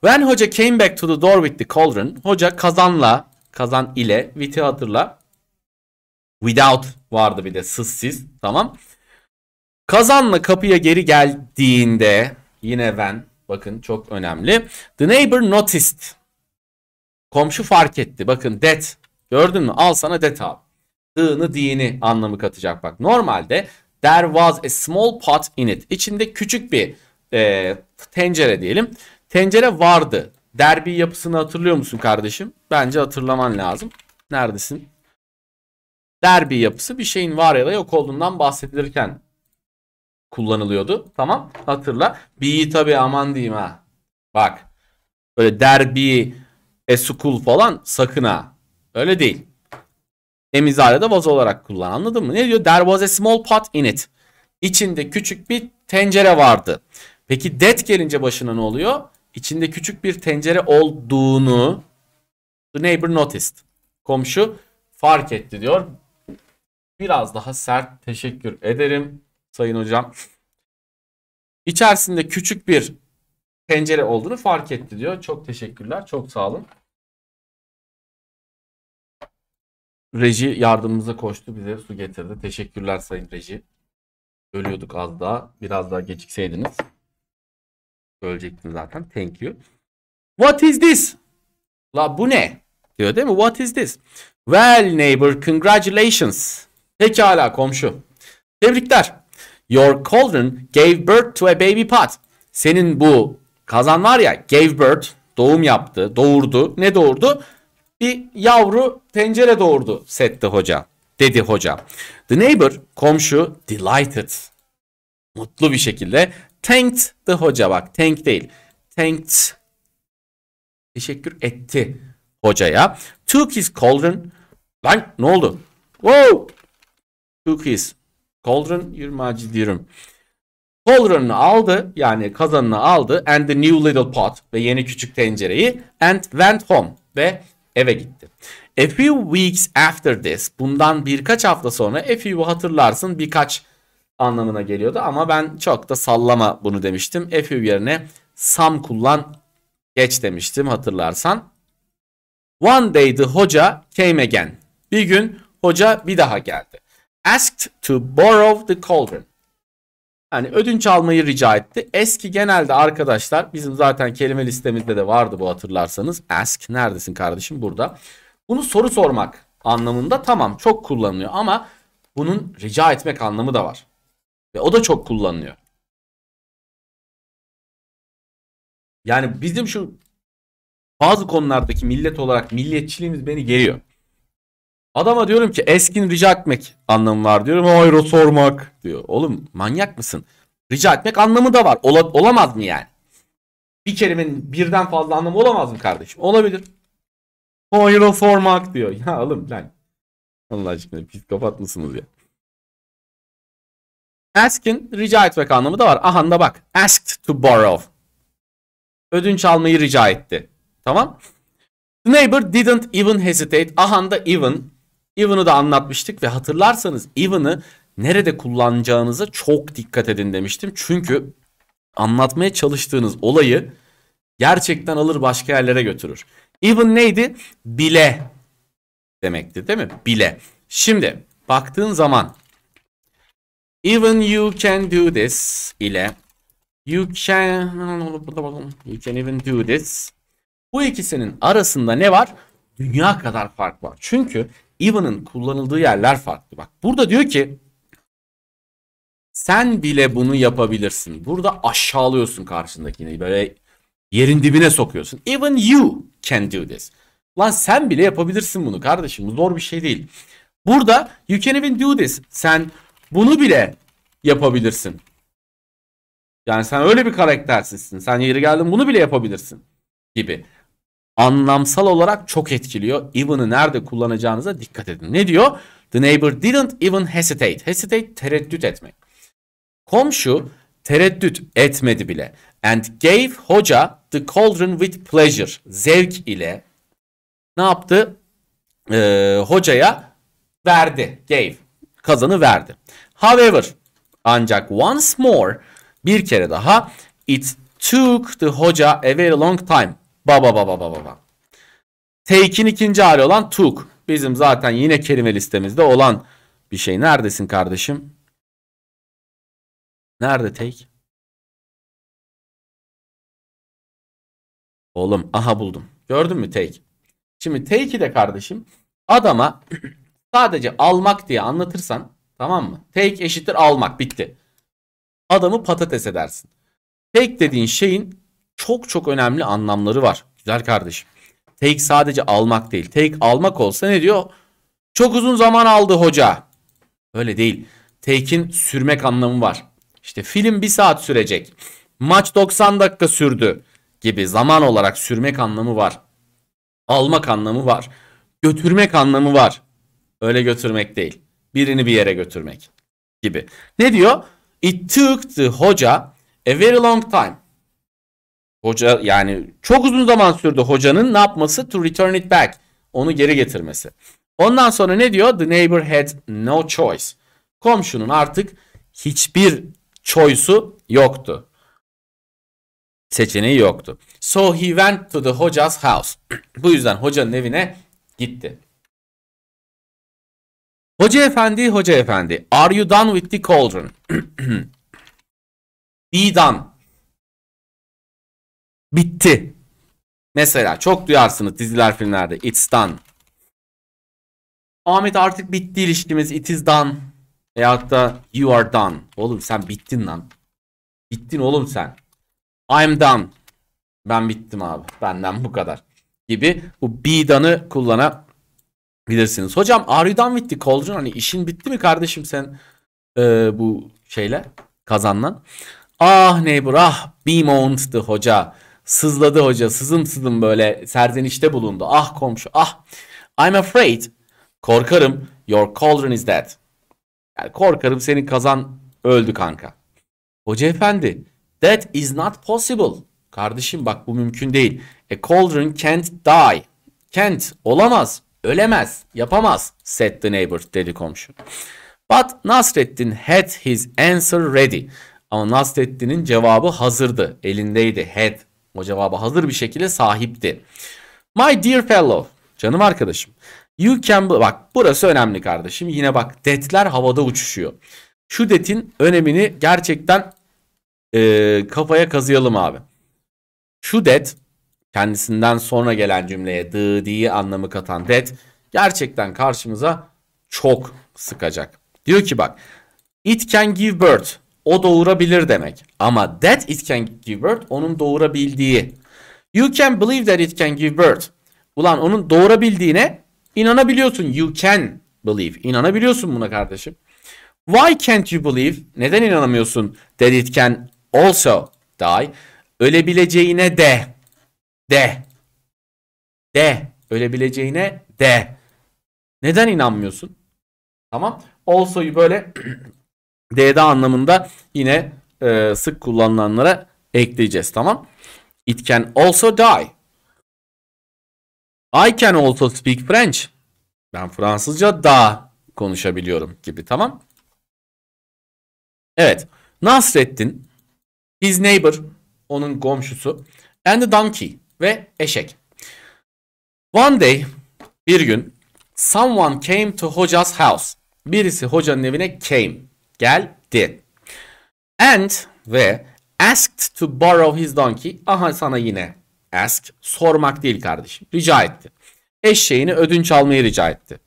When hoca came back to the door with the cauldron. Hoca kazanla, kazan ile, with'i hatırla. Without vardı bir de sızsız. Tamam. Kazanla kapıya geri geldiğinde yine ben bakın çok önemli. The neighbor noticed. Komşu fark etti. Bakın det. Gördün mü? Al sana det abi. Dığını dini anlamı katacak bak. Normalde there was a small pot in it. İçinde küçük bir e, tencere diyelim. Tencere vardı. Derbi yapısını hatırlıyor musun kardeşim? Bence hatırlaman lazım. Neredesin? Derbi yapısı bir şeyin var ya da yok olduğundan bahsedilirken kullanılıyordu. Tamam hatırla. B'yi tabi aman diyeyim ha. Bak böyle derbi Esukul falan sakın ha. Öyle değil. Emizare de vazo olarak kullan. Anladın mı? Ne diyor? There was a small pot in it. İçinde küçük bir tencere vardı. Peki det gelince başına ne oluyor? İçinde küçük bir tencere olduğunu the neighbor noticed. Komşu fark etti diyor. Biraz daha sert teşekkür ederim sayın hocam. İçerisinde küçük bir pencere olduğunu fark etti diyor. Çok teşekkürler. Çok sağ olun. Reji yardımımıza koştu. Bize su getirdi. Teşekkürler sayın reji. Ölüyorduk az daha. Biraz daha gecikseydiniz. Ölecektiniz zaten. Thank you. What is this? La bu ne? Diyor değil mi? What is this? Well neighbor congratulations. Pekala komşu. Tebrikler. Your cauldron gave birth to a baby pot. Senin bu Kazan var ya gave birth doğum yaptı doğurdu ne doğurdu? Bir yavru tencere doğurdu Setti hoca dedi hoca. The neighbor komşu delighted mutlu bir şekilde thanked the hoca bak thank değil thanked teşekkür etti hocaya. Took his cauldron lan ne oldu? Wow! Took his cauldron yürüme acil diyorum. Cauldron'u aldı yani kazanını aldı and the new little pot ve yeni küçük tencereyi and went home ve eve gitti. A few weeks after this bundan birkaç hafta sonra a few hatırlarsın birkaç anlamına geliyordu ama ben çok da sallama bunu demiştim. A few yerine some kullan geç demiştim hatırlarsan. One day the hoca came again. Bir gün hoca bir daha geldi. Asked to borrow the cauldron. Hani ödünç almayı rica etti. Eski genelde arkadaşlar bizim zaten kelime listemizde de vardı bu hatırlarsanız. Ask neredesin kardeşim burada. Bunu soru sormak anlamında tamam çok kullanılıyor ama bunun rica etmek anlamı da var. Ve o da çok kullanılıyor. Yani bizim şu bazı konulardaki millet olarak milliyetçiliğimiz beni geriyor. Adama diyorum ki eskin rica etmek anlamı var diyorum. Hayro sormak diyor. Oğlum manyak mısın? Rica etmek anlamı da var. Ola, olamaz mı yani? Bir kelimenin birden fazla anlamı olamaz mı kardeşim? Olabilir. Hayro sormak diyor. Ya oğlum lan. Allah aşkına psikopat mısınız ya? Ask'in rica etmek anlamı da var. Aha da bak. Asked to borrow. Ödünç almayı rica etti. Tamam. The neighbor didn't even hesitate. Aha da even Even'ı da anlatmıştık ve hatırlarsanız even'ı nerede kullanacağınıza çok dikkat edin demiştim. Çünkü anlatmaya çalıştığınız olayı gerçekten alır başka yerlere götürür. Even neydi? Bile demekti değil mi? Bile. Şimdi baktığın zaman even you can do this ile you can you can even do this bu ikisinin arasında ne var? Dünya kadar fark var. Çünkü even'ın kullanıldığı yerler farklı. Bak burada diyor ki sen bile bunu yapabilirsin. Burada aşağılıyorsun karşındakini böyle yerin dibine sokuyorsun. Even you can do this. Lan sen bile yapabilirsin bunu kardeşim. Bu zor bir şey değil. Burada you can even do this. Sen bunu bile yapabilirsin. Yani sen öyle bir karaktersin. Sen yeri geldin bunu bile yapabilirsin gibi anlamsal olarak çok etkiliyor. Even'ı nerede kullanacağınıza dikkat edin. Ne diyor? The neighbor didn't even hesitate. Hesitate tereddüt etmek. Komşu tereddüt etmedi bile. And gave hoca the cauldron with pleasure. Zevk ile ne yaptı? Ee, hocaya verdi. Gave. Kazanı verdi. However ancak once more bir kere daha it took the hoca a very long time. Baba baba baba baba. Take'in ikinci hali olan took. Bizim zaten yine kelime listemizde olan bir şey. Neredesin kardeşim?
Nerede take?
Oğlum aha buldum. Gördün mü take? Şimdi take'i de kardeşim adama sadece almak diye anlatırsan tamam mı? Take eşittir almak bitti. Adamı patates edersin. Take dediğin şeyin çok çok önemli anlamları var. Güzel kardeşim. Take sadece almak değil. Take almak olsa ne diyor? Çok uzun zaman aldı hoca. Öyle değil. Take'in sürmek anlamı var. İşte film bir saat sürecek. Maç 90 dakika sürdü gibi zaman olarak sürmek anlamı var. Almak anlamı var. Götürmek anlamı var. Öyle götürmek değil. Birini bir yere götürmek gibi. Ne diyor? It took the hoca a very long time. Hoca yani çok uzun zaman sürdü hocanın ne yapması? To return it back. Onu geri getirmesi. Ondan sonra ne diyor? The neighbor had no choice. Komşunun artık hiçbir choice'u yoktu. Seçeneği yoktu. So he went to the hoca's house. Bu yüzden hocanın evine gitti. Hoca efendi, hoca efendi. Are you done with the cauldron? Be done bitti. Mesela çok duyarsınız diziler filmlerde it's done. Ahmet artık bitti ilişkimiz it is done. Veyahut da you are done. Oğlum sen bittin lan. Bittin oğlum sen. I'm done. Ben bittim abi. Benden bu kadar. Gibi bu be done'ı kullanabilirsiniz. Hocam are you done with the colcun? Hani işin bitti mi kardeşim sen ee, bu şeyle kazanlan? Ah neighbor ah be on the hoca. Sızladı hoca sızım sızım böyle serzenişte bulundu. Ah komşu ah. I'm afraid. Korkarım your cauldron is dead. Yani korkarım senin kazan öldü kanka. Hoca efendi that is not possible. Kardeşim bak bu mümkün değil. A cauldron can't die. Can't olamaz. Ölemez. Yapamaz. Said the neighbor dedi komşu. But Nasreddin had his answer ready. Ama Nasreddin'in cevabı hazırdı. Elindeydi. Had o cevaba hazır bir şekilde sahipti. My dear fellow, canım arkadaşım. You can bak burası önemli kardeşim. Yine bak detler havada uçuşuyor. Şu detin önemini gerçekten e, kafaya kazıyalım abi. Şu det kendisinden sonra gelen cümleye dı diye anlamı katan det gerçekten karşımıza çok sıkacak. Diyor ki bak it can give birth o doğurabilir demek. Ama that it can give birth onun doğurabildiği. You can believe that it can give birth. Ulan onun doğurabildiğine inanabiliyorsun. You can believe. İnanabiliyorsun buna kardeşim. Why can't you believe? Neden inanamıyorsun that it can also die? Ölebileceğine de. De. De. Ölebileceğine de. Neden inanmıyorsun? Tamam. Also'yu böyle DD anlamında yine e, sık kullanılanlara ekleyeceğiz tamam. It can also die. I can also speak French. Ben Fransızca da konuşabiliyorum gibi tamam. Evet. Nasreddin his neighbor, onun komşusu and the donkey ve eşek. One day, bir gün someone came to hoca's house. Birisi hocanın evine came geldi. And ve asked to borrow his donkey. Aha sana yine ask sormak değil kardeşim. Rica etti. Eşeğini ödünç almayı rica etti.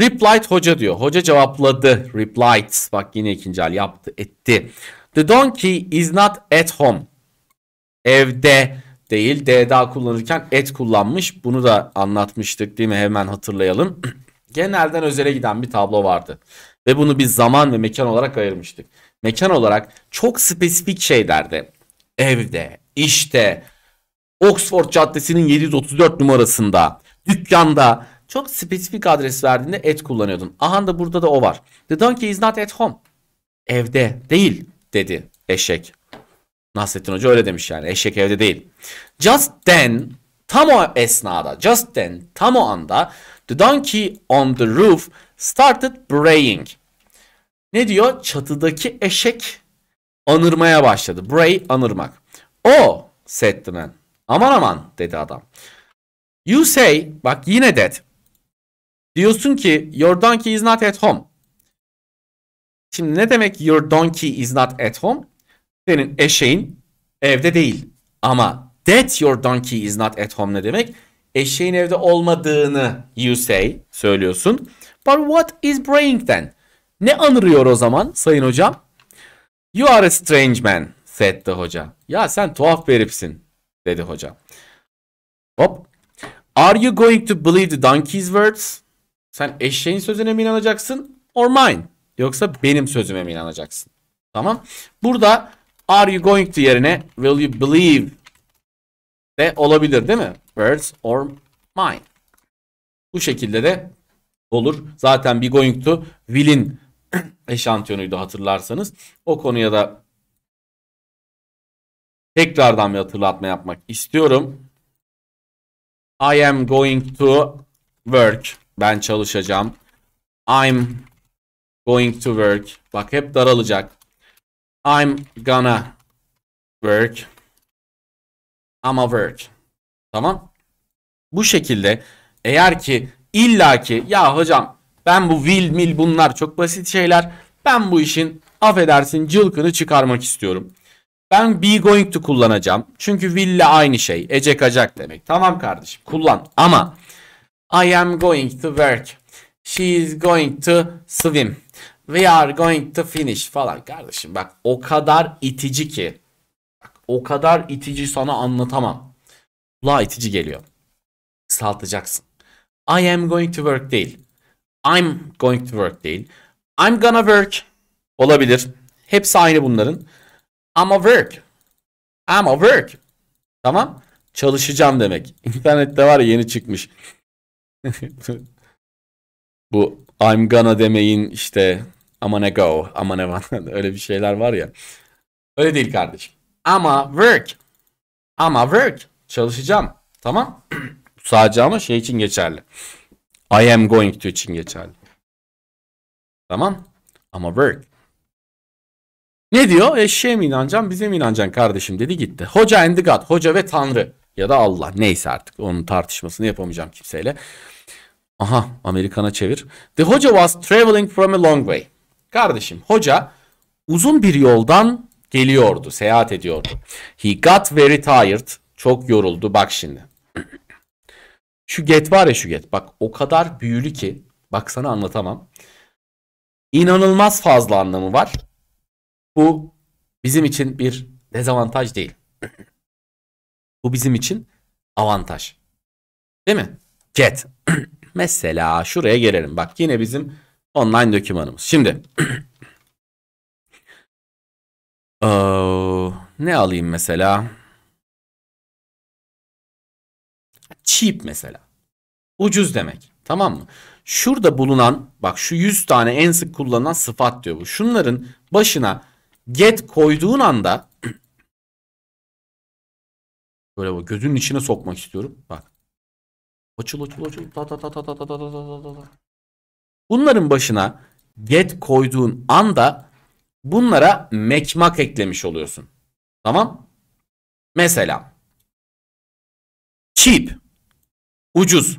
Replied hoca diyor. Hoca cevapladı. Replied. Bak yine ikinci hal yaptı etti. The donkey is not at home. Evde değil. D daha kullanırken et kullanmış. Bunu da anlatmıştık değil mi? Hemen hatırlayalım. Genelden özele giden bir tablo vardı. Ve bunu biz zaman ve mekan olarak ayırmıştık. Mekan olarak çok spesifik şey derdi. evde, işte, Oxford Caddesi'nin 734 numarasında, dükkanda çok spesifik adres verdiğinde et kullanıyordun. Aha da burada da o var. The donkey is not at home. Evde değil dedi eşek. Nasrettin Hoca öyle demiş yani. Eşek evde değil. Just then tam o esnada, just then tam o anda The donkey on the roof started braying. Ne diyor? Çatıdaki eşek anırmaya başladı. Bray anırmak. O said the man. Aman aman dedi adam. You say bak yine dead. Diyorsun ki your donkey is not at home. Şimdi ne demek your donkey is not at home? Senin eşeğin evde değil. Ama that your donkey is not at home ne demek? eşeğin evde olmadığını you say söylüyorsun. But what is braying then? Ne anırıyor o zaman sayın hocam? You are a strange man said the hoca. Ya sen tuhaf bir herifsin dedi hocam. Hop. Are you going to believe the donkey's words? Sen eşeğin sözüne mi inanacaksın? Or mine? Yoksa benim sözüme mi inanacaksın? Tamam. Burada are you going to yerine will you believe de olabilir değil mi? Birds or mine. Bu şekilde de olur. Zaten bir Going to Will'in eşantiyonuydu hatırlarsanız. O konuya da tekrardan bir hatırlatma yapmak istiyorum. I am going to work. Ben çalışacağım. I'm going to work. Bak hep daralacak. I'm gonna work. I'm a work. Tamam. Bu şekilde eğer ki illaki ya hocam ben bu will mil bunlar çok basit şeyler. Ben bu işin affedersin cılkını çıkarmak istiyorum. Ben be going to kullanacağım. Çünkü will ile aynı şey. ecek kacak demek. Tamam kardeşim kullan ama I am going to work. She is going to swim. We are going to finish falan kardeşim bak o kadar itici ki o kadar itici sana anlatamam. Kulağa itici geliyor. Saltacaksın. I am going to work değil. I'm going to work değil. I'm gonna work olabilir. Hepsi aynı bunların. I'm a work. I'm a work. Tamam. Çalışacağım demek. İnternette var ya yeni çıkmış. Bu I'm gonna demeyin işte I'm gonna go, I'm gonna öyle bir şeyler var ya. Öyle değil kardeşim. Ama work. Ama work. Çalışacağım. Tamam. Sadece ama şey için geçerli. I am going to için geçerli. Tamam. Ama work. Ne diyor? Eşeğe mi inanacaksın bize mi inanacaksın kardeşim dedi gitti. Hoca and God. Hoca ve Tanrı. Ya da Allah. Neyse artık onun tartışmasını yapamayacağım kimseyle. Aha Amerikan'a çevir. The hoca was traveling from a long way. Kardeşim hoca uzun bir yoldan geliyordu, seyahat ediyordu. He got very tired. Çok yoruldu. Bak şimdi. şu get var ya şu get. Bak o kadar büyülü ki. Bak sana anlatamam. İnanılmaz fazla anlamı var. Bu bizim için bir dezavantaj değil. Bu bizim için avantaj. Değil mi? Get. Mesela şuraya gelelim. Bak yine bizim online dokümanımız. Şimdi Oh, ne alayım mesela? Cheap mesela. Ucuz demek. Tamam mı? Şurada bulunan bak şu 100 tane en sık kullanılan sıfat diyor bu. Şunların başına get koyduğun anda böyle bu gözünün içine sokmak istiyorum. Bak. Açıl açıl açıl da da da da da da da da ta ta. Bunların başına get koyduğun anda Bunlara mekmak eklemiş oluyorsun. Tamam? Mesela cheap ucuz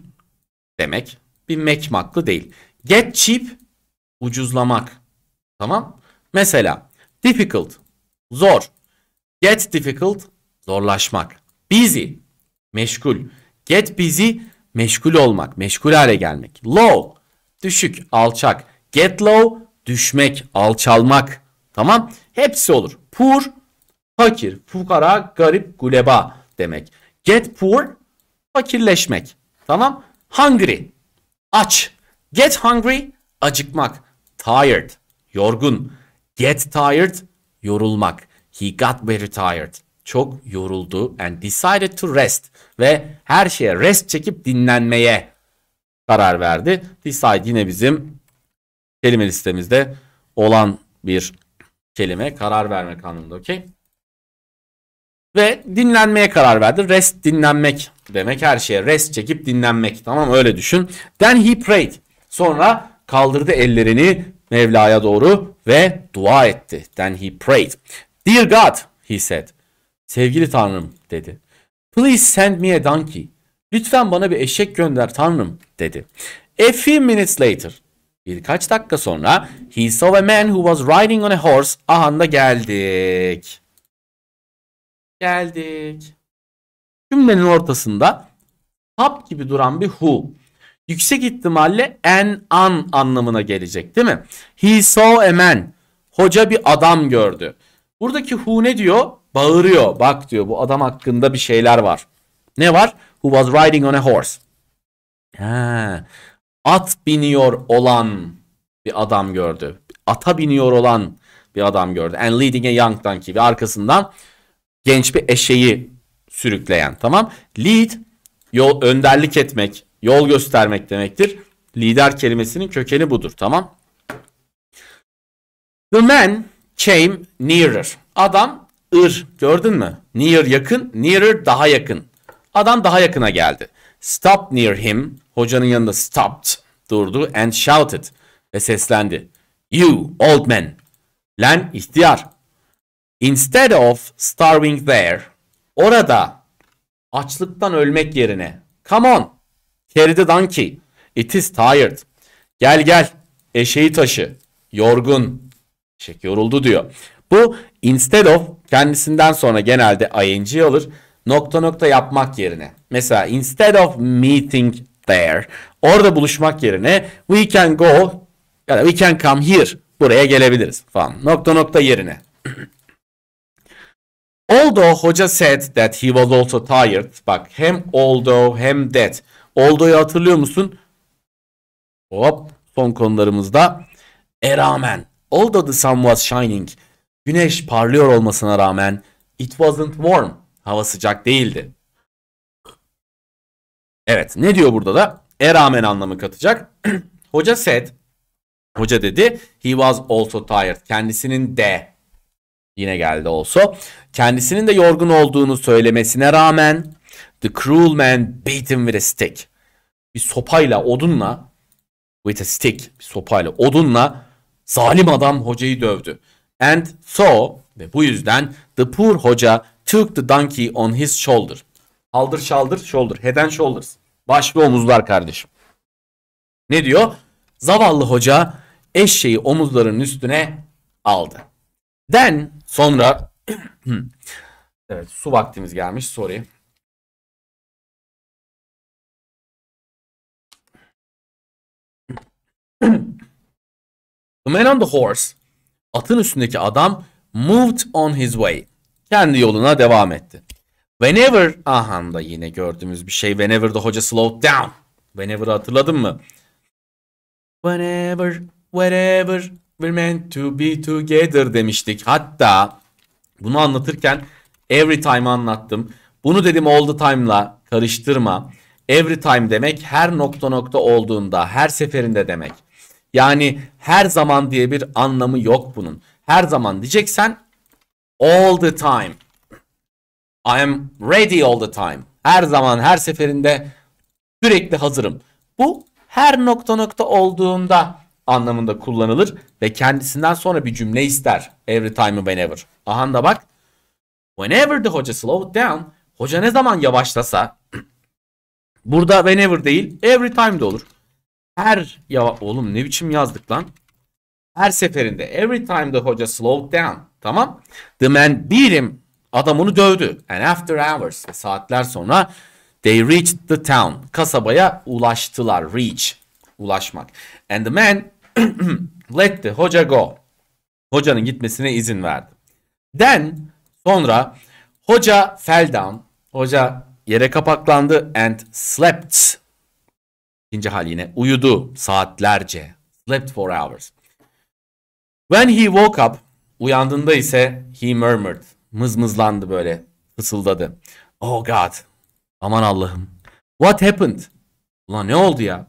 demek bir mekmaklı değil. Get cheap ucuzlamak. Tamam? Mesela difficult zor. Get difficult zorlaşmak. Busy meşgul. Get busy meşgul olmak, meşgul hale gelmek. Low düşük, alçak. Get low düşmek, alçalmak Tamam. Hepsi olur. Poor, fakir, fukara, garip, guleba demek. Get poor, fakirleşmek. Tamam. Hungry, aç. Get hungry, acıkmak. Tired, yorgun. Get tired, yorulmak. He got very tired. Çok yoruldu and decided to rest. Ve her şeye rest çekip dinlenmeye karar verdi. Decide yine bizim kelime listemizde olan bir kelime karar vermek anlamında okey. Ve dinlenmeye karar verdi. Rest dinlenmek demek her şeye rest çekip dinlenmek tamam öyle düşün. Then he prayed. Sonra kaldırdı ellerini Mevla'ya doğru ve dua etti. Then he prayed. Dear God he said. Sevgili Tanrım dedi. Please send me a donkey. Lütfen bana bir eşek gönder Tanrım dedi. A few minutes later Birkaç dakika sonra he saw a man who was riding on a horse. Ahanda geldik. Geldik. Cümlenin ortasında hap gibi duran bir who. Yüksek ihtimalle an an anlamına gelecek değil mi? He saw a man. Hoca bir adam gördü. Buradaki who ne diyor? Bağırıyor. Bak diyor bu adam hakkında bir şeyler var. Ne var? Who was riding on a horse. Ha at biniyor olan bir adam gördü. Ata biniyor olan bir adam gördü. And leading a young donkey ve arkasından genç bir eşeği sürükleyen tamam. Lead yol önderlik etmek, yol göstermek demektir. Lider kelimesinin kökeni budur tamam. The man came nearer. Adam ır gördün mü? Near yakın, nearer daha yakın. Adam daha yakına geldi. Stopped near him. Hocanın yanında stopped. Durdu. And shouted. Ve seslendi. You old man. Len ihtiyar. Instead of starving there. Orada açlıktan ölmek yerine. Come on. Carry the donkey. It is tired. Gel gel. Eşeği taşı. Yorgun. Eşek yoruldu diyor. Bu instead of kendisinden sonra genelde ing alır nokta nokta yapmak yerine mesela instead of meeting there orada buluşmak yerine we can go ya da we can come here buraya gelebiliriz falan nokta nokta yerine. although hoca said that he was also tired bak hem although hem that although'yu hatırlıyor musun? Hop son konularımızda e rağmen although the sun was shining güneş parlıyor olmasına rağmen it wasn't warm Hava sıcak değildi. Evet ne diyor burada da? E rağmen anlamı katacak. Hoca said. Hoca dedi. He was also tired. Kendisinin de yine geldi also. Kendisinin de yorgun olduğunu söylemesine rağmen the cruel man beat him with a stick. Bir sopayla, odunla with a stick, bir sopayla, odunla zalim adam hocayı dövdü. And so ve bu yüzden the poor hoca took the donkey on his shoulder. Aldır şaldır shoulder. Head and shoulders. Baş ve omuzlar kardeşim. Ne diyor? Zavallı hoca eşeği omuzlarının üstüne aldı. Then sonra evet su vaktimiz
gelmiş sorry.
the man on the horse atın üstündeki adam moved on his way kendi yoluna devam etti. Whenever aha da yine gördüğümüz bir şey. Whenever da hoca slow down. Whenever hatırladın mı? Whenever, wherever we're meant to be together demiştik. Hatta bunu anlatırken every time anlattım. Bunu dedim all the time'la karıştırma. Every time demek her nokta nokta olduğunda, her seferinde demek. Yani her zaman diye bir anlamı yok bunun. Her zaman diyeceksen all the time. I am ready all the time. Her zaman, her seferinde sürekli hazırım. Bu her nokta nokta olduğunda anlamında kullanılır ve kendisinden sonra bir cümle ister. Every time whenever. Aha da bak. Whenever the hoca slow down, hoca ne zaman yavaşlasa burada whenever değil, every time de olur. Her ya oğlum ne biçim yazdık lan? Her seferinde every time the hoca slow down Tamam. The man beat him. Adam onu dövdü. And after hours. Saatler sonra they reached the town. Kasabaya ulaştılar. Reach. Ulaşmak. And the man let the hoca go. Hocanın gitmesine izin verdi. Then sonra hoca fell down. Hoca yere kapaklandı and slept. İkinci hal yine uyudu saatlerce. Slept for hours. When he woke up Uyandığında ise he murmured. Mızmızlandı böyle. Fısıldadı. Oh God. Aman Allah'ım. What happened? Ulan ne oldu ya?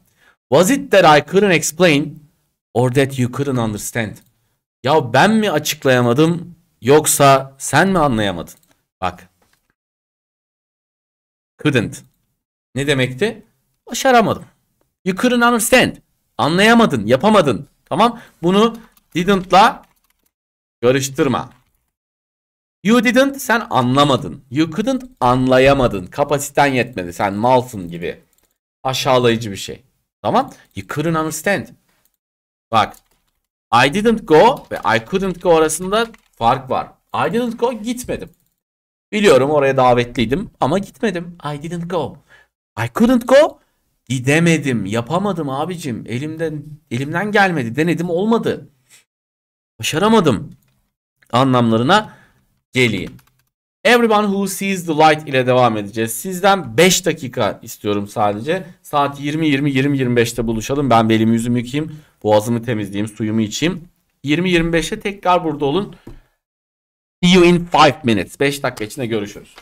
Was it that I couldn't explain or that you couldn't understand? Ya ben mi açıklayamadım yoksa sen mi anlayamadın? Bak. Couldn't. Ne demekti? Başaramadım. You couldn't understand. Anlayamadın, yapamadın. Tamam? Bunu didn't'la Karıştırma. You didn't sen anlamadın. You couldn't anlayamadın. Kapasiten yetmedi. Sen malsın gibi. Aşağılayıcı bir şey. Tamam. You couldn't understand. Bak. I didn't go ve I couldn't go arasında fark var. I didn't go gitmedim. Biliyorum oraya davetliydim ama gitmedim. I didn't go. I couldn't go. Gidemedim. Yapamadım abicim. Elimden elimden gelmedi. Denedim olmadı. Başaramadım anlamlarına geliyor. Everyone who sees the light ile devam edeceğiz. Sizden 5 dakika istiyorum sadece. Saat 20-20-20-25'te buluşalım. Ben belimi yüzümü yıkayayım. Boğazımı temizleyeyim. Suyumu içeyim. 20-25'e tekrar burada olun. See you in 5 minutes. 5 dakika içinde görüşürüz.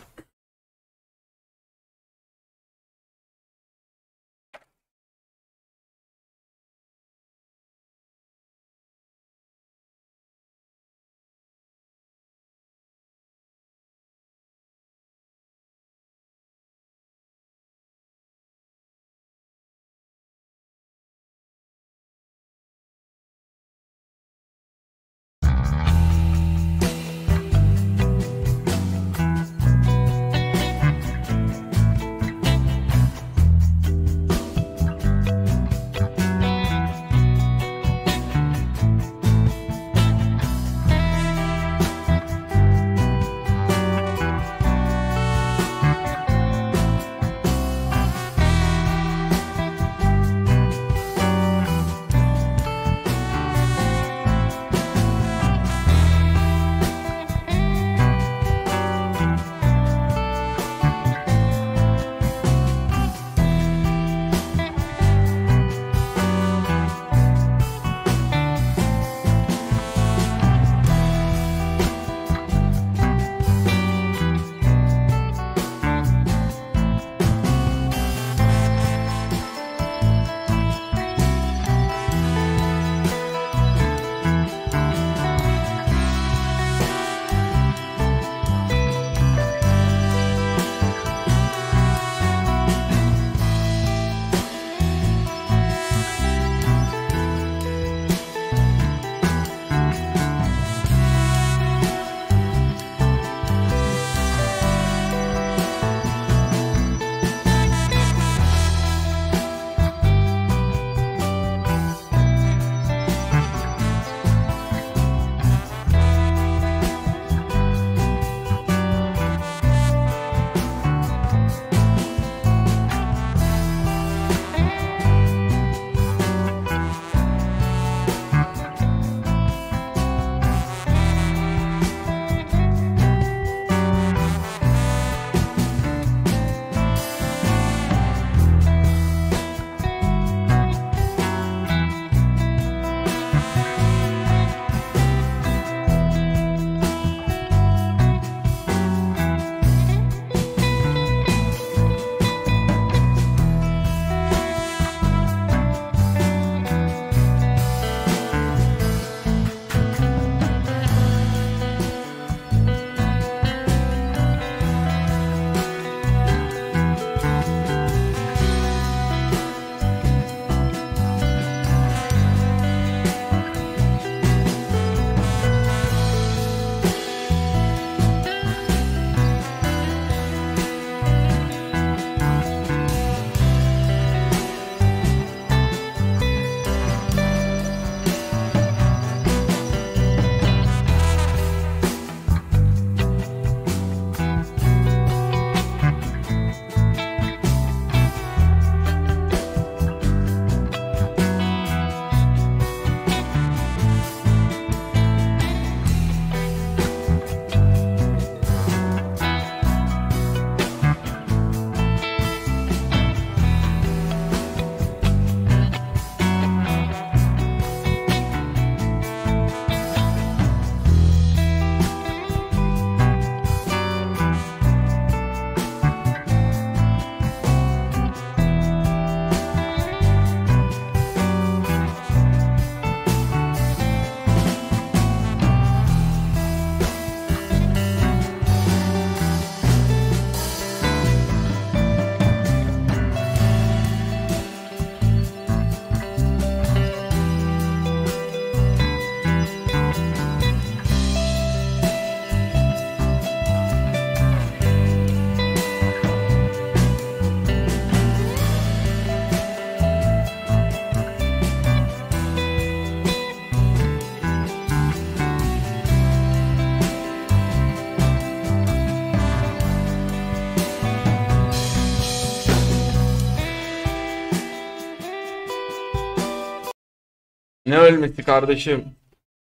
Ne ölmesi kardeşim?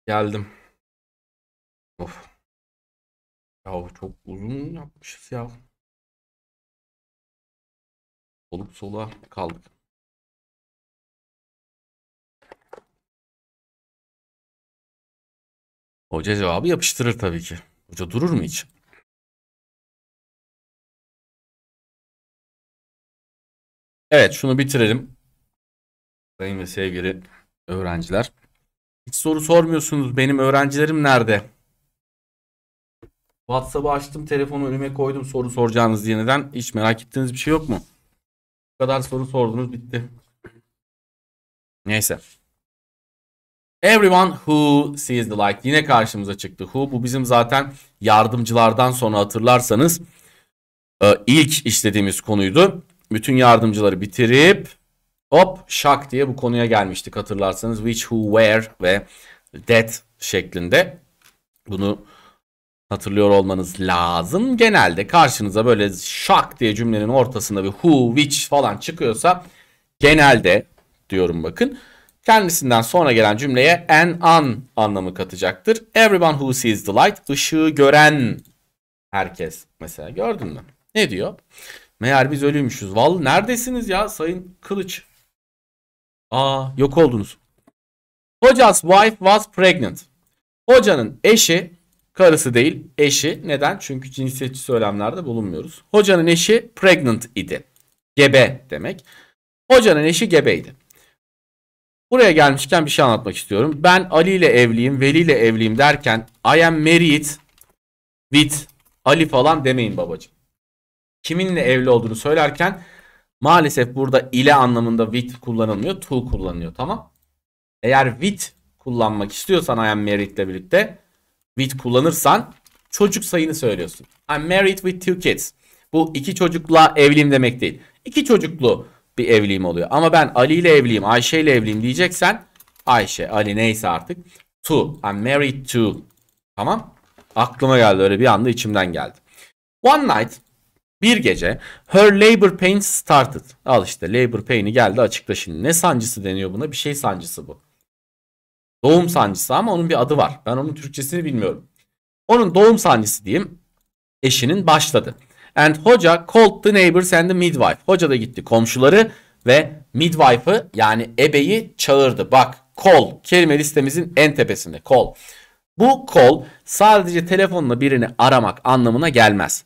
Geldim.
Of. Ya çok uzun yapmışız ya. Soluk sola kaldık. Hoca cevabı yapıştırır tabii ki. Hoca durur mu hiç? Evet şunu bitirelim.
Sayın ve sevgili öğrenciler. Hiç soru sormuyorsunuz. Benim öğrencilerim nerede? WhatsApp'ı açtım, telefonu önüme koydum soru soracağınız diye. Neden? Hiç merak ettiğiniz bir şey yok mu? Bu kadar soru sordunuz, bitti. Neyse. Everyone who sees the light yine karşımıza çıktı. Who bu bizim zaten yardımcılardan sonra hatırlarsanız e, ilk işlediğimiz konuydu. Bütün yardımcıları bitirip Hop şak diye bu konuya gelmiştik hatırlarsanız. Which, who, where ve that şeklinde. Bunu hatırlıyor olmanız lazım. Genelde karşınıza böyle şak diye cümlenin ortasında bir who, which falan çıkıyorsa genelde diyorum bakın. Kendisinden sonra gelen cümleye an an anlamı katacaktır. Everyone who sees the light, ışığı gören herkes. Mesela gördün mü? Ne diyor? Meğer biz ölüymüşüz. Vallahi neredesiniz ya sayın Kılıç? Aa yok oldunuz. Hoca's wife was pregnant. Hocanın eşi karısı değil eşi. Neden? Çünkü cinsiyetçi söylemlerde bulunmuyoruz. Hocanın eşi pregnant idi. Gebe demek. Hocanın eşi gebeydi. Buraya gelmişken bir şey anlatmak istiyorum. Ben Ali ile evliyim, Veli ile evliyim derken I am married with Ali falan demeyin babacığım. Kiminle evli olduğunu söylerken Maalesef burada ile anlamında with kullanılmıyor. To kullanılıyor tamam. Eğer with kullanmak istiyorsan I am married ile birlikte with kullanırsan çocuk sayını söylüyorsun. I'm married with two kids. Bu iki çocukla evliyim demek değil. İki çocuklu bir evliyim oluyor. Ama ben Ali ile evliyim, Ayşe ile evliyim diyeceksen Ayşe, Ali neyse artık. To. I'm married to. Tamam. Aklıma geldi öyle bir anda içimden geldi. One night bir gece her labor pain started. Al işte labor pain'i geldi açıkla şimdi. Ne sancısı deniyor buna? Bir şey sancısı bu. Doğum sancısı ama onun bir adı var. Ben onun Türkçesini bilmiyorum. Onun doğum sancısı diyeyim. Eşinin başladı. And hoca called the neighbors and the midwife. Hoca da gitti komşuları ve midwife'ı yani ebeyi çağırdı. Bak call kelime listemizin en tepesinde call. Bu call sadece telefonla birini aramak anlamına gelmez.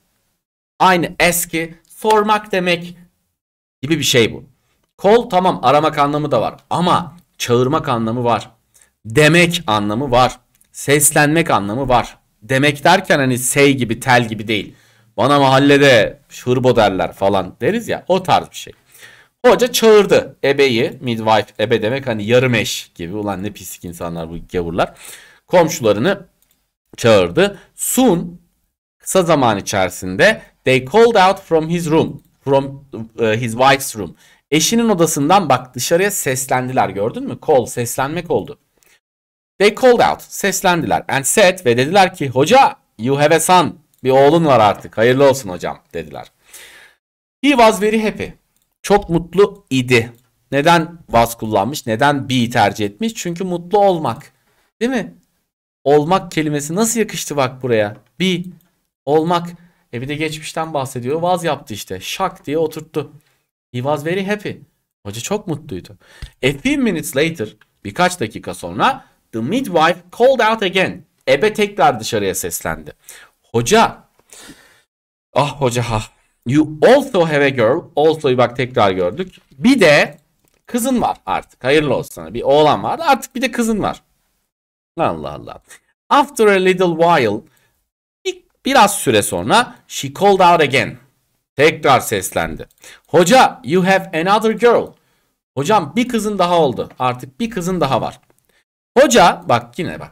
Aynı eski sormak demek gibi bir şey bu. Kol tamam aramak anlamı da var ama çağırmak anlamı var. Demek anlamı var. Seslenmek anlamı var. Demek derken hani sey gibi tel gibi değil. Bana mahallede şırbo derler falan deriz ya o tarz bir şey. Hoca çağırdı ebeyi midwife ebe demek hani yarım eş gibi ulan ne pislik insanlar bu gavurlar. Komşularını çağırdı. Sun kısa zaman içerisinde They called out from his room. From uh, his wife's room. Eşinin odasından bak dışarıya seslendiler gördün mü? Call seslenmek oldu. They called out seslendiler and said ve dediler ki hoca you have a son bir oğlun var artık hayırlı olsun hocam dediler. He was very happy. Çok mutlu idi. Neden was kullanmış? Neden be tercih etmiş? Çünkü mutlu olmak. Değil mi? Olmak kelimesi nasıl yakıştı bak buraya? Be. Olmak. E bir de geçmişten bahsediyor. Vaz yaptı işte. Şak diye oturttu. He was very happy. Hoca çok mutluydu. A few minutes later, birkaç dakika sonra the midwife called out again. Ebe tekrar dışarıya seslendi. Hoca, ah hoca ha. You also have a girl. Also'yu bak tekrar gördük. Bir de kızın var artık. Hayırlı olsun sana. Bir oğlan var, artık bir de kızın var. Allah Allah. After a little while Biraz süre sonra she called out again. Tekrar seslendi. Hoca you have another girl. Hocam bir kızın daha oldu. Artık bir kızın daha var. Hoca bak yine bak.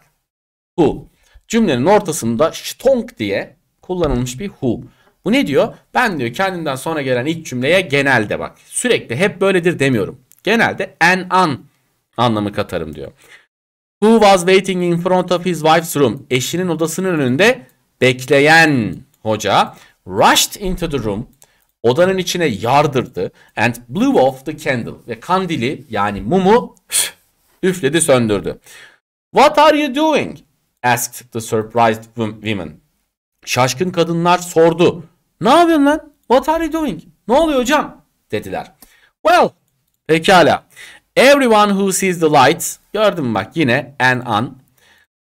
Who. Cümlenin ortasında stonk diye kullanılmış bir who. Bu ne diyor? Ben diyor kendinden sonra gelen ilk cümleye genelde bak. Sürekli hep böyledir demiyorum. Genelde an an anlamı katarım diyor. Who was waiting in front of his wife's room? Eşinin odasının önünde Bekleyen hoca rushed into the room. Odanın içine yardırdı. And blew off the candle. Ve kandili yani mumu üfledi söndürdü. What are you doing? Asked the surprised women. Şaşkın kadınlar sordu. Ne yapıyorsun lan? What are you doing? Ne oluyor hocam? Dediler. Well, pekala. Everyone who sees the lights, gördün mü bak yine an an.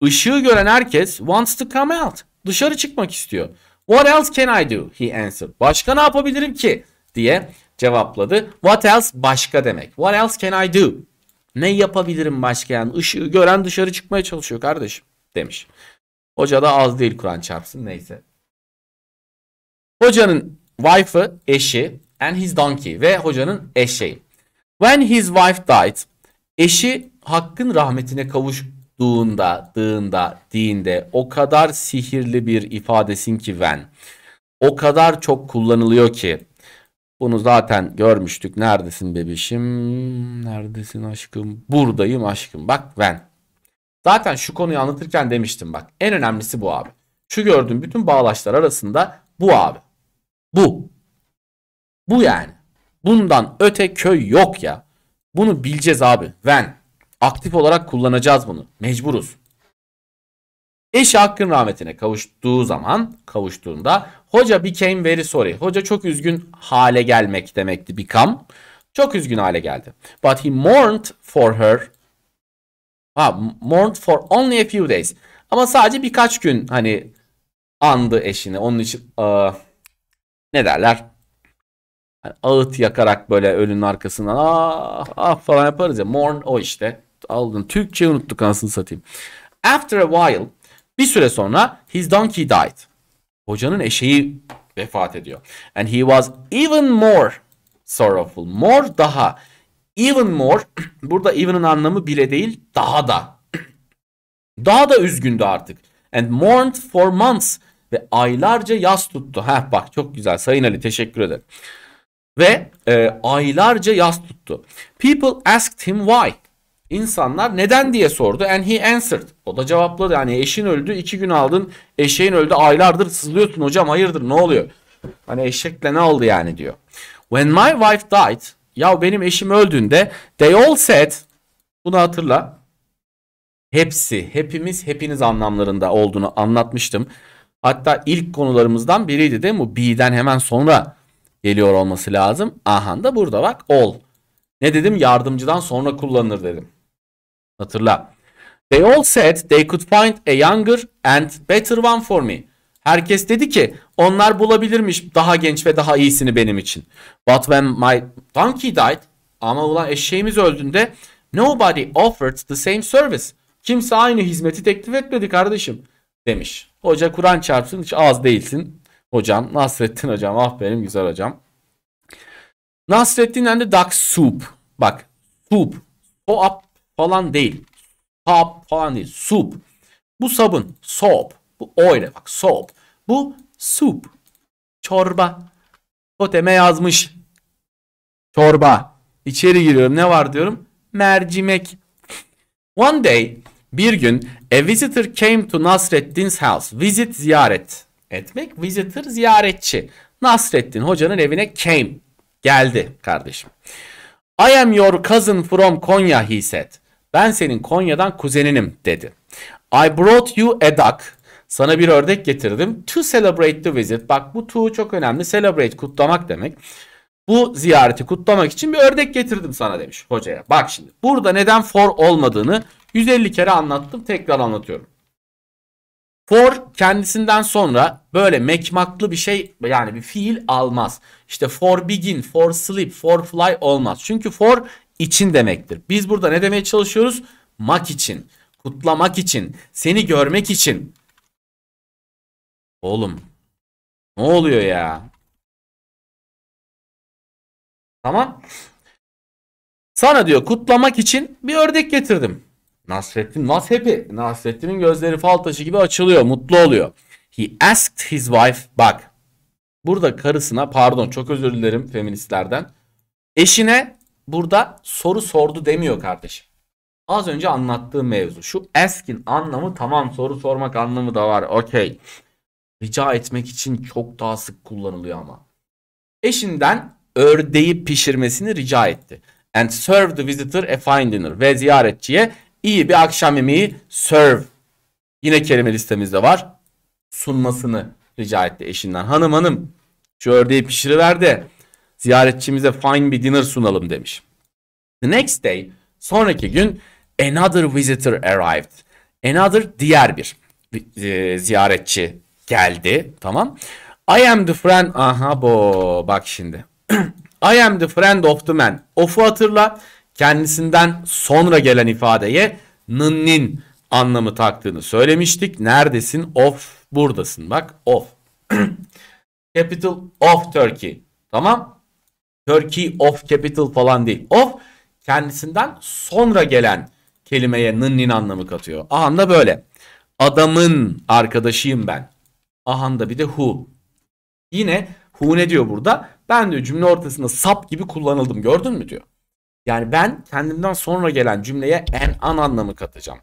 Işığı gören herkes wants to come out. Dışarı çıkmak istiyor. What else can I do? He answered. Başka ne yapabilirim ki? diye cevapladı. What else başka demek. What else can I do? Ne yapabilirim başka yani? Işığı gören dışarı çıkmaya çalışıyor kardeşim demiş. Hoca da az değil Kur'an çarpsın neyse. Hocanın wife'ı eşi and his donkey ve hocanın eşeği. When his wife died eşi hakkın rahmetine kavuş dığında, dığında, diğinde o kadar sihirli bir ifadesin ki ben. O kadar çok kullanılıyor ki. Bunu zaten görmüştük. Neredesin bebişim? Neredesin aşkım? Buradayım aşkım. Bak ben. Zaten şu konuyu anlatırken demiştim bak. En önemlisi bu abi. Şu gördüğüm bütün bağlaçlar arasında bu abi. Bu. Bu yani. Bundan öte köy yok ya. Bunu bileceğiz abi. When. Aktif olarak kullanacağız bunu. Mecburuz. Eşi hakkın rahmetine kavuştuğu zaman kavuştuğunda hoca became very sorry. Hoca çok üzgün hale gelmek demekti become. Çok üzgün hale geldi. But he mourned for her. Ha, mourned for only a few days. Ama sadece birkaç gün hani andı eşini. Onun için uh, ne derler? Yani ağıt yakarak böyle ölünün arkasından ah, ah falan yaparız ya. Mourn o işte aldın. Türkçe unuttuk anasını satayım. After a while bir süre sonra his donkey died. Hocanın eşeği vefat ediyor. And he was even more sorrowful. More daha. Even more. Burada even'ın anlamı bile değil. Daha da. daha da üzgündü artık. And mourned for months. Ve aylarca yas tuttu. Ha bak çok güzel. Sayın Ali teşekkür ederim. Ve e, aylarca yas tuttu. People asked him why. İnsanlar neden diye sordu and he answered. O da cevapladı yani eşin öldü iki gün aldın eşeğin öldü aylardır sızlıyorsun hocam hayırdır ne oluyor? Hani eşekle ne oldu yani diyor. When my wife died ya benim eşim öldüğünde they all said bunu hatırla. Hepsi hepimiz hepiniz anlamlarında olduğunu anlatmıştım. Hatta ilk konularımızdan biriydi değil mi? Bu B'den hemen sonra geliyor olması lazım. Aha da burada bak all. Ne dedim? Yardımcıdan sonra kullanılır dedim. Hatırla. They all said they could find a younger and better one for me. Herkes dedi ki onlar bulabilirmiş daha genç ve daha iyisini benim için. But when my donkey died ama ulan eşeğimiz öldüğünde nobody offered the same service. Kimse aynı hizmeti teklif etmedi kardeşim demiş. Hoca Kur'an çarpsın hiç az değilsin. Hocam Nasrettin hocam ah benim güzel hocam. Nasrettin and the duck soup. Bak soup. O up falan değil. Sap falan Soup. Bu sabun. Soap. Bu oyle bak. Soap. Bu soup. Çorba. Koteme yazmış. Çorba. İçeri giriyorum. Ne var diyorum? Mercimek. One day. Bir gün a visitor came to Nasreddin's house. Visit ziyaret etmek. Visitor ziyaretçi. Nasreddin hocanın evine came. Geldi kardeşim. I am your cousin from Konya he said. Ben senin Konya'dan kuzeninim dedi. I brought you a duck. Sana bir ördek getirdim. To celebrate the visit. Bak bu to çok önemli. Celebrate kutlamak demek. Bu ziyareti kutlamak için bir ördek getirdim sana demiş hocaya. Bak şimdi burada neden for olmadığını 150 kere anlattım. Tekrar anlatıyorum. For kendisinden sonra böyle mekmaklı bir şey yani bir fiil almaz. İşte for begin, for sleep, for fly olmaz. Çünkü for için demektir. Biz burada ne demeye çalışıyoruz? Mak için, kutlamak için, seni görmek için. Oğlum ne oluyor ya? Tamam. Sana diyor kutlamak için bir ördek getirdim. Nasrettin was Nasrettin'in gözleri fal taşı gibi açılıyor, mutlu oluyor. He asked his wife. Bak. Burada karısına pardon çok özür dilerim feministlerden. Eşine burada soru sordu demiyor kardeşim. Az önce anlattığım mevzu. Şu askin anlamı tamam soru sormak anlamı da var. Okey. Rica etmek için çok daha sık kullanılıyor ama. Eşinden ördeği pişirmesini rica etti. And serve the visitor a fine dinner. Ve ziyaretçiye iyi bir akşam yemeği serve. Yine kelime listemizde var. Sunmasını rica etti eşinden. Hanım hanım şu ördeği pişiriver de Ziyaretçimize fine bir dinner sunalım demiş. The next day, sonraki gün another visitor arrived. Another diğer bir e, ziyaretçi geldi. Tamam. I am the friend. Aha bo bak şimdi. I am the friend of the man. Of'u hatırla. Kendisinden sonra gelen ifadeye nın anlamı taktığını söylemiştik. Neredesin? Of buradasın. Bak of. Capital of Turkey. Tamam. Turkey of capital falan değil. Of kendisinden sonra gelen kelimeye nın anlamı katıyor. Ahan da böyle. Adamın arkadaşıyım ben. Ahan da bir de who. Yine who ne diyor burada? Ben diyor cümle ortasında sap gibi kullanıldım gördün mü diyor. Yani ben kendimden sonra gelen cümleye en an anlamı katacağım.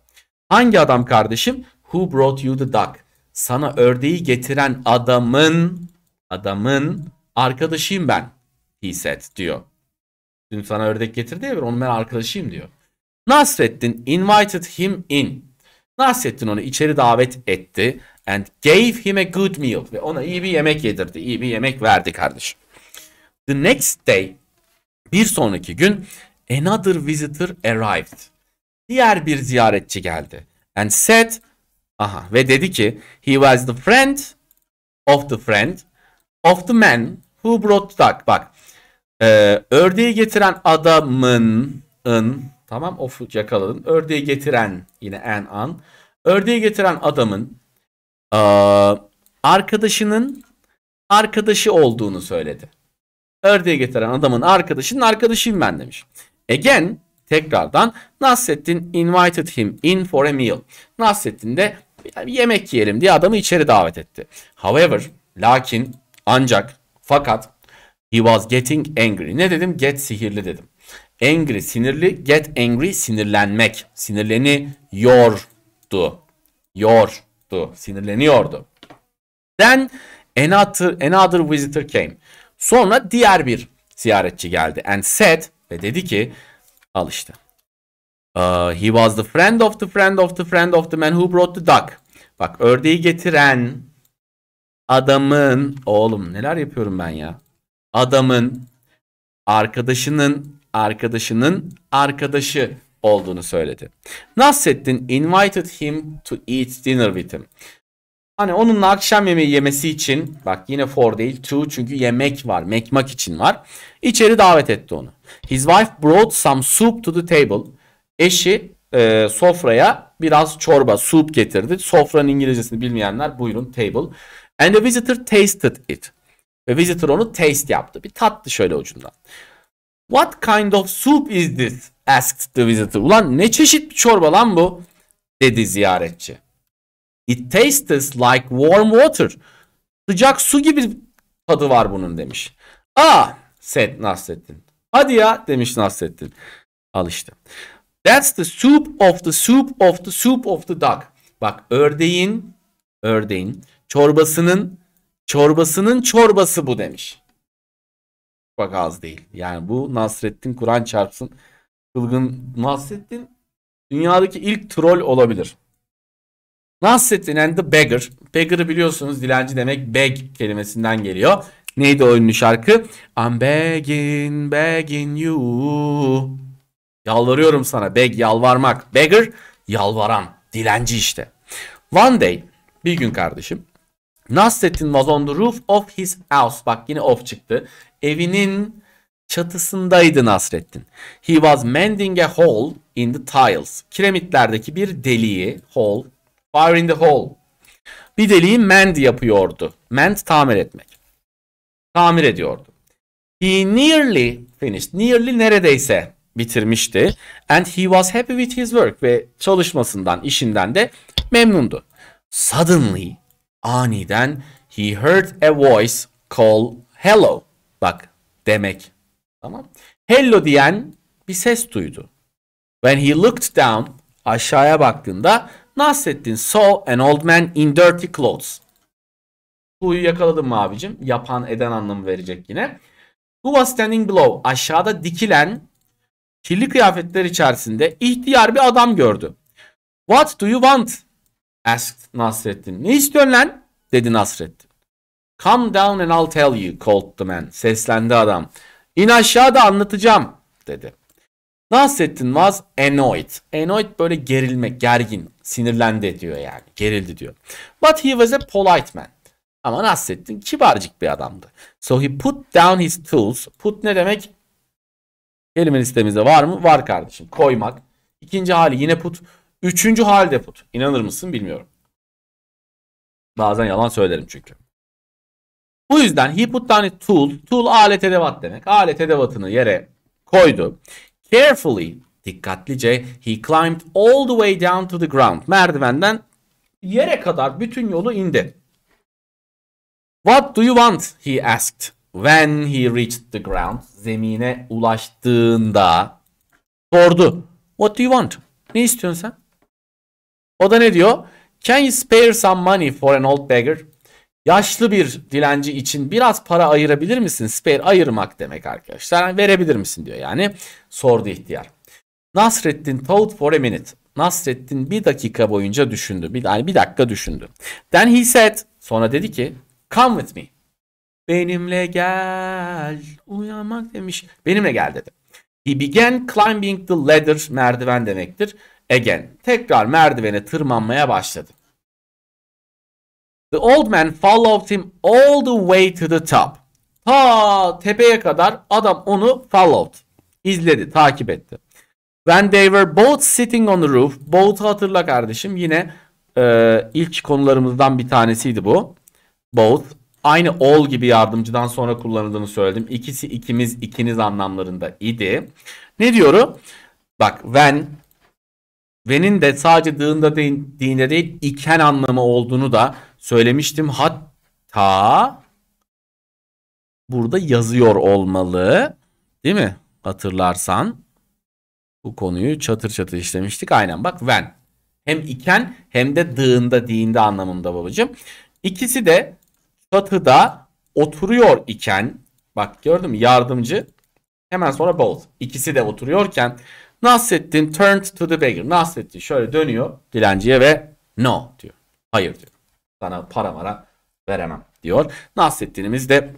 Hangi adam kardeşim? Who brought you the duck? Sana ördeği getiren adamın adamın arkadaşıyım ben he said diyor. Dün sana ördek getirdi ya onun ben arkadaşıyım diyor. Nasreddin invited him in. Nasreddin onu içeri davet etti and gave him a good meal ve ona iyi bir yemek yedirdi, iyi bir yemek verdi kardeş. The next day bir sonraki gün another visitor arrived. Diğer bir ziyaretçi geldi and said aha ve dedi ki he was the friend of the friend of the man who brought duck. Bak ee, ördeği getiren adamın ın, tamam of yakaladım. Ördeği getiren yine en an. Ördeği getiren adamın aa, arkadaşının arkadaşı olduğunu söyledi. Ördeği getiren adamın arkadaşının arkadaşıyım ben demiş. Again tekrardan Nasrettin invited him in for a meal. Nasrettin de yemek yiyelim diye adamı içeri davet etti. However lakin ancak fakat He was getting angry. Ne dedim? Get sihirli dedim. Angry sinirli. Get angry sinirlenmek. Sinirleniyordu. Yordu. Sinirleniyordu. Then another, another visitor came. Sonra diğer bir ziyaretçi geldi. And said ve dedi ki al işte. Uh, he was the friend of the friend of the friend of the man who brought the duck. Bak ördeği getiren adamın oğlum neler yapıyorum ben ya adamın arkadaşının arkadaşının arkadaşı olduğunu söyledi. Nasreddin invited him to eat dinner with him. Hani onunla akşam yemeği yemesi için bak yine for değil to çünkü yemek var. Mekmak için var. İçeri davet etti onu. His wife brought some soup to the table. Eşi e, sofraya biraz çorba, soup getirdi. Sofranın İngilizcesini bilmeyenler buyurun table. And the visitor tasted it. Ve visitor onu taste yaptı. Bir tattı şöyle ucundan. What kind of soup is this? Asked the visitor. Ulan ne çeşit bir çorba lan bu? Dedi ziyaretçi. It tastes like warm water. Sıcak su gibi tadı var bunun demiş. Ah said Nasrettin. Hadi ya demiş Nasrettin. Al işte. That's the soup of the soup of the soup of the duck. Bak ördeğin ördeğin çorbasının Çorbasının çorbası bu demiş. Bak az değil. Yani bu Nasrettin Kur'an çarpsın. Kılgın Nasrettin dünyadaki ilk troll olabilir. Nasrettin and the Beggar. Beggar'ı biliyorsunuz dilenci demek beg kelimesinden geliyor. Neydi o ünlü şarkı? I'm begging, begging you. Yalvarıyorum sana. Beg yalvarmak. Beggar yalvaran. Dilenci işte. One day. Bir gün kardeşim. Nasrettin was on the roof of his house. Bak yine of çıktı. Evinin çatısındaydı Nasrettin. He was mending a hole in the tiles. Kiremitlerdeki bir deliği, hole, fire in the hole. Bir deliği mend yapıyordu. Mend tamir etmek. Tamir ediyordu. He nearly finished. Nearly neredeyse bitirmişti. And he was happy with his work ve çalışmasından, işinden de memnundu. Suddenly aniden he heard a voice call hello. Bak demek. Tamam. Hello diyen bir ses duydu. When he looked down aşağıya baktığında Nasreddin saw an old man in dirty clothes. Bu'yu yakaladım mı abicim? Yapan eden anlamı verecek yine. Who was standing below? Aşağıda dikilen kirli kıyafetler içerisinde ihtiyar bir adam gördü. What do you want? asked Nasreddin. Ne istiyorsun lan? dedi Nasreddin. Come down and I'll tell you called the man. Seslendi adam. İn aşağıda anlatacağım dedi. Nasreddin was annoyed. Annoyed böyle gerilmek, gergin, sinirlendi diyor yani. Gerildi diyor. But he was a polite man. Ama Nasreddin kibarcık bir adamdı. So he put down his tools. Put ne demek? Kelime listemizde var mı? Var kardeşim. Koymak. İkinci hali yine put. Üçüncü hal depot. İnanır mısın bilmiyorum. Bazen yalan söylerim çünkü. Bu yüzden he put down tool. Tool alet edevat demek. Alet edevatını yere koydu. Carefully, dikkatlice he climbed all the way down to the ground. Merdivenden yere kadar bütün yolu indi. What do you want? he asked. When he reached the ground. Zemine ulaştığında sordu. What do you want? Ne istiyorsun sen? O da ne diyor? Can you spare some money for an old beggar? Yaşlı bir dilenci için biraz para ayırabilir misin? Spare ayırmak demek arkadaşlar. Yani verebilir misin diyor yani. Sordu ihtiyar. Nasreddin thought for a minute. Nasreddin bir dakika boyunca düşündü. Bir, yani bir dakika düşündü. Then he said. Sonra dedi ki come with me. Benimle gel. Uyanmak demiş. Benimle gel dedi. He began climbing the ladder. Merdiven demektir again. Tekrar merdivene tırmanmaya başladı. The old man followed him all the way to the top. Ta tepeye kadar adam onu followed. izledi, takip etti. When they were both sitting on the roof. Both'u hatırla kardeşim. Yine e, ilk konularımızdan bir tanesiydi bu. Both. Aynı all gibi yardımcıdan sonra kullanıldığını söyledim. İkisi ikimiz ikiniz anlamlarında idi. Ne diyorum? Bak when Ve'nin de sadece dığında değil, dinde değil iken anlamı olduğunu da söylemiştim. Hatta burada yazıyor olmalı. Değil mi? Hatırlarsan bu konuyu çatır çatır işlemiştik. Aynen bak ven. Hem iken hem de dığında dinde anlamında babacığım. İkisi de çatıda oturuyor iken bak gördün mü yardımcı hemen sonra both. İkisi de oturuyorken Nasreddin turned to the beggar. Nasreddin şöyle dönüyor dilenciye ve no diyor. Hayır diyor. Sana para mara veremem diyor. Nasreddin'imiz de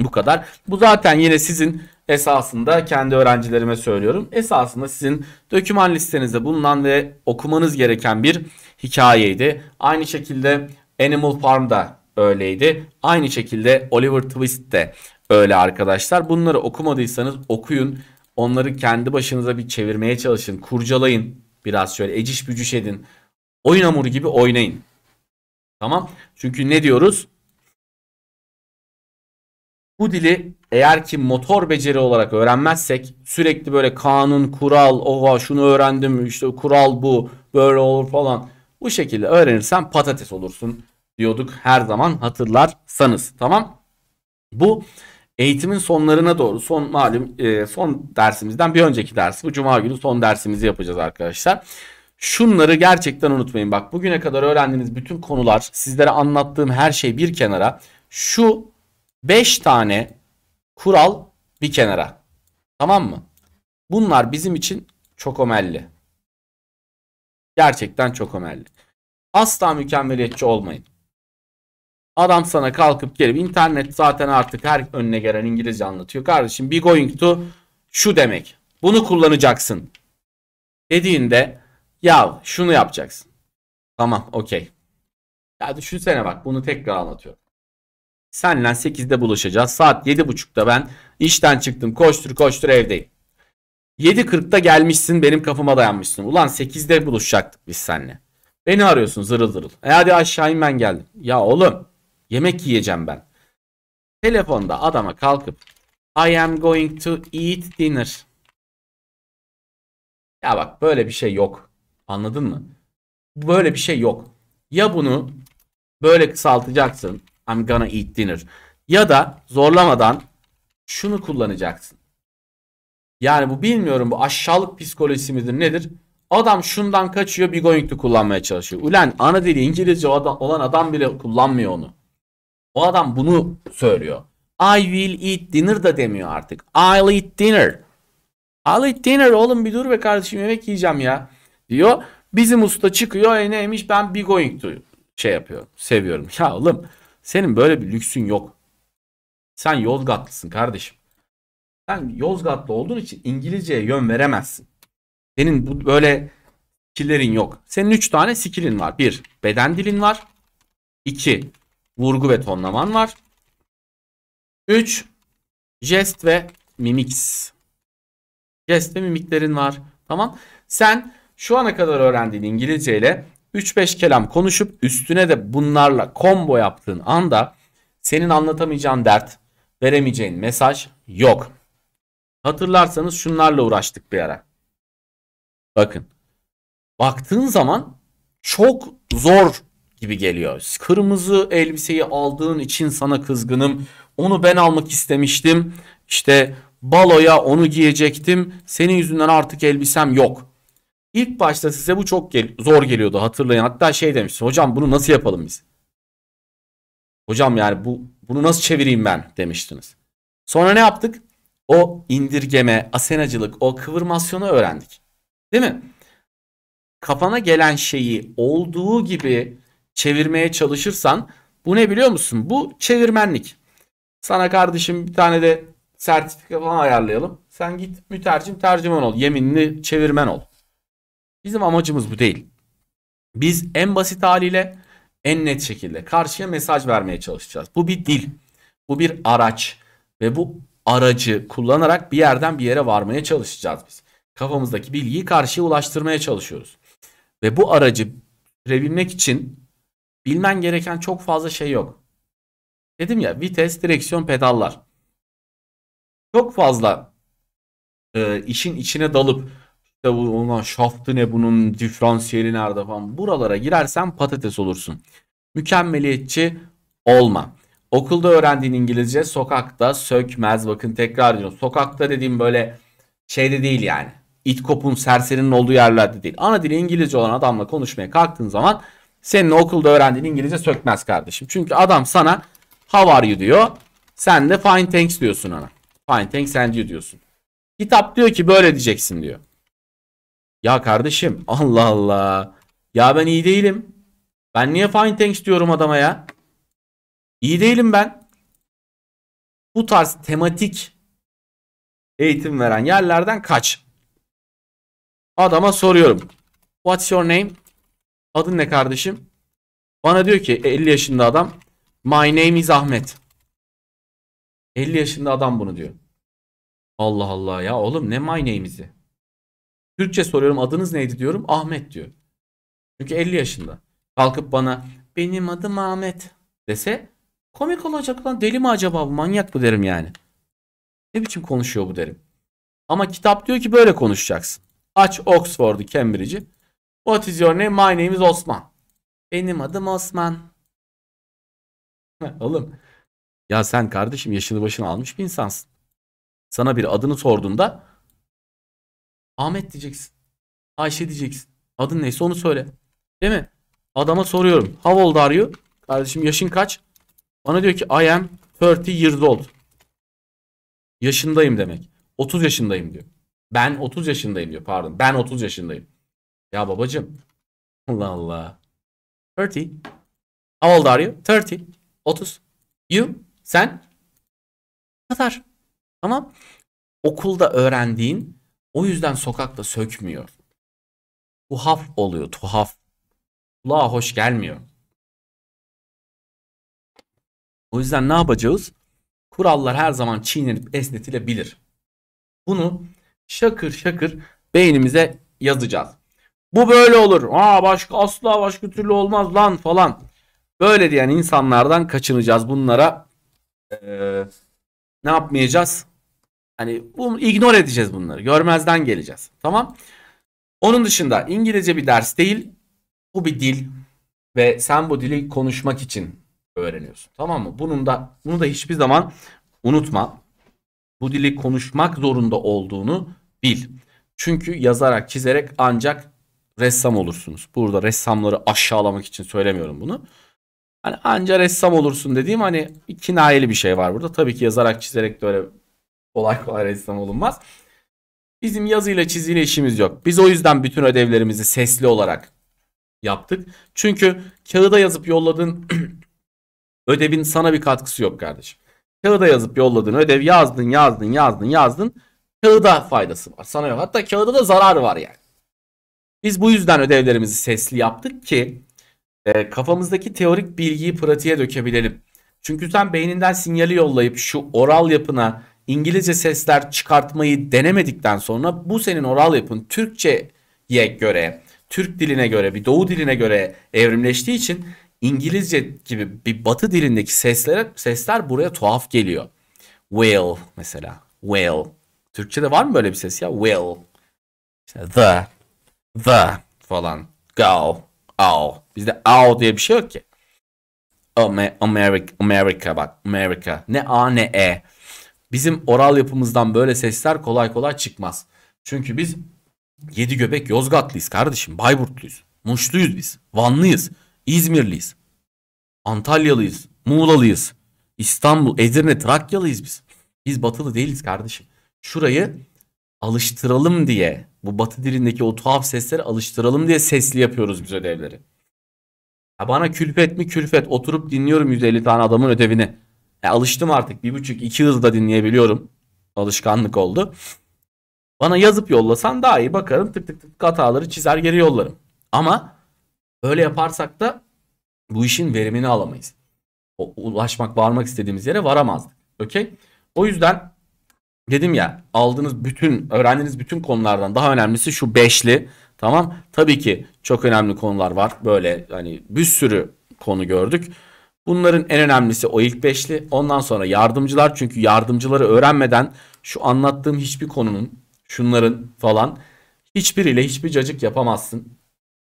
bu kadar. Bu zaten yine sizin esasında kendi öğrencilerime söylüyorum. Esasında sizin döküman listenizde bulunan ve okumanız gereken bir hikayeydi. Aynı şekilde Animal Farm'da öyleydi. Aynı şekilde Oliver Twist de öyle arkadaşlar. Bunları okumadıysanız okuyun. Onları kendi başınıza bir çevirmeye çalışın. Kurcalayın biraz şöyle eciş bücüş edin. Oyun hamuru gibi oynayın. Tamam. Çünkü ne diyoruz? Bu dili eğer ki motor beceri olarak öğrenmezsek sürekli böyle kanun, kural, oha şunu öğrendim işte kural bu böyle olur falan. Bu şekilde öğrenirsen patates olursun diyorduk her zaman hatırlarsanız. Tamam. Bu eğitimin sonlarına doğru son malum e, son dersimizden bir önceki ders bu cuma günü son dersimizi yapacağız arkadaşlar. Şunları gerçekten unutmayın bak bugüne kadar öğrendiğiniz bütün konular sizlere anlattığım her şey bir kenara şu 5 tane kural bir kenara tamam mı? Bunlar bizim için çok omelli. Gerçekten çok omelli. Asla mükemmeliyetçi olmayın. Adam sana kalkıp gelip internet zaten artık her önüne gelen İngilizce anlatıyor. Kardeşim be going to şu demek. Bunu kullanacaksın. Dediğinde ya şunu yapacaksın. Tamam okey. Ya düşünsene bak bunu tekrar anlatıyorum. Senle 8'de buluşacağız. Saat 7.30'da ben işten çıktım. Koştur koştur evdeyim. 7.40'da gelmişsin benim kafama dayanmışsın. Ulan 8'de buluşacaktık biz seninle. Beni arıyorsun zırıl zırıl. E hadi aşağı in ben geldim. Ya oğlum Yemek yiyeceğim ben. Telefonda adama kalkıp I am going to eat dinner. Ya bak böyle bir şey yok. Anladın mı? Böyle bir şey yok. Ya bunu böyle kısaltacaksın. I'm gonna eat dinner. Ya da zorlamadan şunu kullanacaksın. Yani bu bilmiyorum bu aşağılık psikolojisi midir nedir? Adam şundan kaçıyor bir going to kullanmaya çalışıyor. Ulan ana dili İngilizce olan adam bile kullanmıyor onu. O adam bunu söylüyor. I will eat dinner da demiyor artık. I'll eat dinner. I'll eat dinner oğlum bir dur be kardeşim yemek yiyeceğim ya diyor. Bizim usta çıkıyor e neymiş ben be going to şey yapıyorum seviyorum. Ya oğlum senin böyle bir lüksün yok. Sen Yozgatlısın kardeşim. Sen Yozgatlı olduğun için İngilizceye yön veremezsin. Senin bu böyle skillerin yok. Senin 3 tane skillin var. 1. Beden dilin var. 2 vurgu ve tonlaman var. 3. Jest ve mimiks. Jest ve mimiklerin var. Tamam. Sen şu ana kadar öğrendiğin İngilizce ile 3-5 kelam konuşup üstüne de bunlarla combo yaptığın anda senin anlatamayacağın dert, veremeyeceğin mesaj yok. Hatırlarsanız şunlarla uğraştık bir ara. Bakın. Baktığın zaman çok zor gibi geliyor. Kırmızı elbiseyi aldığın için sana kızgınım. Onu ben almak istemiştim. İşte baloya onu giyecektim. Senin yüzünden artık elbisem yok. İlk başta size bu çok gel zor geliyordu hatırlayın. Hatta şey demiştim. Hocam bunu nasıl yapalım biz? Hocam yani bu bunu nasıl çevireyim ben demiştiniz. Sonra ne yaptık? O indirgeme, asenacılık, o kıvırmasyonu öğrendik. Değil mi? Kafana gelen şeyi olduğu gibi çevirmeye çalışırsan bu ne biliyor musun? Bu çevirmenlik. Sana kardeşim bir tane de sertifika falan ayarlayalım. Sen git mütercim tercüman ol. Yeminli çevirmen ol. Bizim amacımız bu değil. Biz en basit haliyle en net şekilde karşıya mesaj vermeye çalışacağız. Bu bir dil. Bu bir araç. Ve bu aracı kullanarak bir yerden bir yere varmaya çalışacağız biz. Kafamızdaki bilgiyi karşıya ulaştırmaya çalışıyoruz. Ve bu aracı sürebilmek için Bilmen gereken çok fazla şey yok. Dedim ya vites, direksiyon, pedallar. Çok fazla e, işin içine dalıp işte bunun şaftı ne bunun diferansiyeli nerede falan buralara girersen patates olursun. Mükemmeliyetçi olma. Okulda öğrendiğin İngilizce sokakta sökmez. Bakın tekrar diyorum. Sokakta dediğim böyle şeyde değil yani. İtkop'un serserinin olduğu yerlerde değil. Ana dili İngilizce olan adamla konuşmaya kalktığın zaman senin okulda öğrendiğin İngilizce sökmez kardeşim. Çünkü adam sana how are you diyor. Sen de fine thanks diyorsun ona. Fine thanks and you diyorsun. Kitap diyor ki böyle diyeceksin diyor. Ya kardeşim Allah Allah. Ya ben iyi değilim. Ben niye fine thanks diyorum adama ya? İyi değilim ben. Bu tarz
tematik
eğitim veren yerlerden kaç. Adama soruyorum. What's your name? Adın ne kardeşim? Bana diyor ki 50 e, yaşında adam. My name is Ahmet. 50 yaşında adam bunu diyor. Allah Allah ya oğlum ne my name'izi? Türkçe soruyorum adınız neydi diyorum. Ahmet diyor. Çünkü 50 yaşında. Kalkıp bana benim adım Ahmet dese komik olacak lan deli mi acaba bu manyak mı derim yani. Ne biçim konuşuyor bu derim. Ama kitap diyor ki böyle konuşacaksın. Aç Oxford'u Cambridge'i What is your name? My name is Osman. Benim adım Osman. Oğlum. Ya sen kardeşim yaşını başını almış bir insansın. Sana bir adını sorduğunda Ahmet diyeceksin. Ayşe diyeceksin. Adın neyse onu söyle. Değil mi? Adama soruyorum. How old are you? Kardeşim yaşın kaç? Bana diyor ki I am 30 years old. Yaşındayım demek. 30 yaşındayım diyor. Ben 30 yaşındayım diyor. Pardon. Ben 30 yaşındayım. Ya babacım. Allah Allah. 30. How old are you? 30. 30. You? Sen? Kadar. Tamam. okulda öğrendiğin o yüzden sokakta sökmüyor. Tuhaf oluyor tuhaf. Kulağa hoş gelmiyor. O yüzden ne yapacağız? Kurallar her zaman çiğnenip esnetilebilir. Bunu şakır şakır beynimize yazacağız. Bu böyle olur. Aa başka asla başka türlü olmaz lan falan. Böyle diyen insanlardan kaçınacağız. Bunlara ee, ne yapmayacağız? Hani bunu ignore edeceğiz bunları. Görmezden geleceğiz. Tamam. Onun dışında İngilizce bir ders değil. Bu bir dil ve sen bu dili konuşmak için öğreniyorsun. Tamam mı? Bunun da bunu da hiçbir zaman unutma. Bu dili konuşmak zorunda olduğunu bil. Çünkü yazarak, çizerek ancak ressam olursunuz. Burada ressamları aşağılamak için söylemiyorum bunu. Hani anca ressam olursun dediğim hani kinayeli bir şey var burada. Tabii ki yazarak çizerek de öyle kolay kolay ressam olunmaz. Bizim yazıyla çiziyle işimiz yok. Biz o yüzden bütün ödevlerimizi sesli olarak yaptık. Çünkü kağıda yazıp yolladığın ödevin sana bir katkısı yok kardeşim. Kağıda yazıp yolladığın ödev yazdın yazdın yazdın yazdın. Kağıda faydası var sana yok. Hatta kağıda da zarar var yani. Biz bu yüzden ödevlerimizi sesli yaptık ki e, kafamızdaki teorik bilgiyi pratiğe dökebilelim. Çünkü sen beyninden sinyali yollayıp şu oral yapına İngilizce sesler çıkartmayı denemedikten sonra bu senin oral yapın Türkçe'ye göre, Türk diline göre, bir doğu diline göre evrimleştiği için İngilizce gibi bir batı dilindeki seslere sesler buraya tuhaf geliyor. Will mesela. Will. Türkçe'de var mı böyle bir ses ya? Will. İşte the. The falan. Go. Ao. Bizde ao diye bir şey yok ki. Amerika, Amerika bak. Amerika. Ne A ne E. Bizim oral yapımızdan böyle sesler kolay kolay çıkmaz. Çünkü biz yedi göbek Yozgatlıyız kardeşim. Bayburtluyuz. Muşluyuz biz. Vanlıyız. İzmirliyiz. Antalyalıyız. Muğlalıyız. İstanbul, Edirne, Trakyalıyız biz. Biz batılı değiliz kardeşim. Şurayı alıştıralım diye bu batı dilindeki o tuhaf sesleri alıştıralım diye sesli yapıyoruz biz ödevleri. Ya bana külfet mi külfet oturup dinliyorum 150 tane adamın ödevini. Ya alıştım artık bir buçuk iki hızda dinleyebiliyorum. Alışkanlık oldu. Bana yazıp yollasan daha iyi bakarım tık tık tık hataları çizer geri yollarım. Ama böyle yaparsak da bu işin verimini alamayız. O, ulaşmak varmak istediğimiz yere varamazdık. Okey? O yüzden dedim ya aldığınız bütün öğrendiğiniz bütün konulardan daha önemlisi şu beşli tamam. Tabii ki çok önemli konular var böyle hani bir sürü konu gördük. Bunların en önemlisi o ilk beşli. Ondan sonra yardımcılar çünkü yardımcıları öğrenmeden şu anlattığım hiçbir konunun şunların falan hiçbiriyle hiçbir cacık yapamazsın.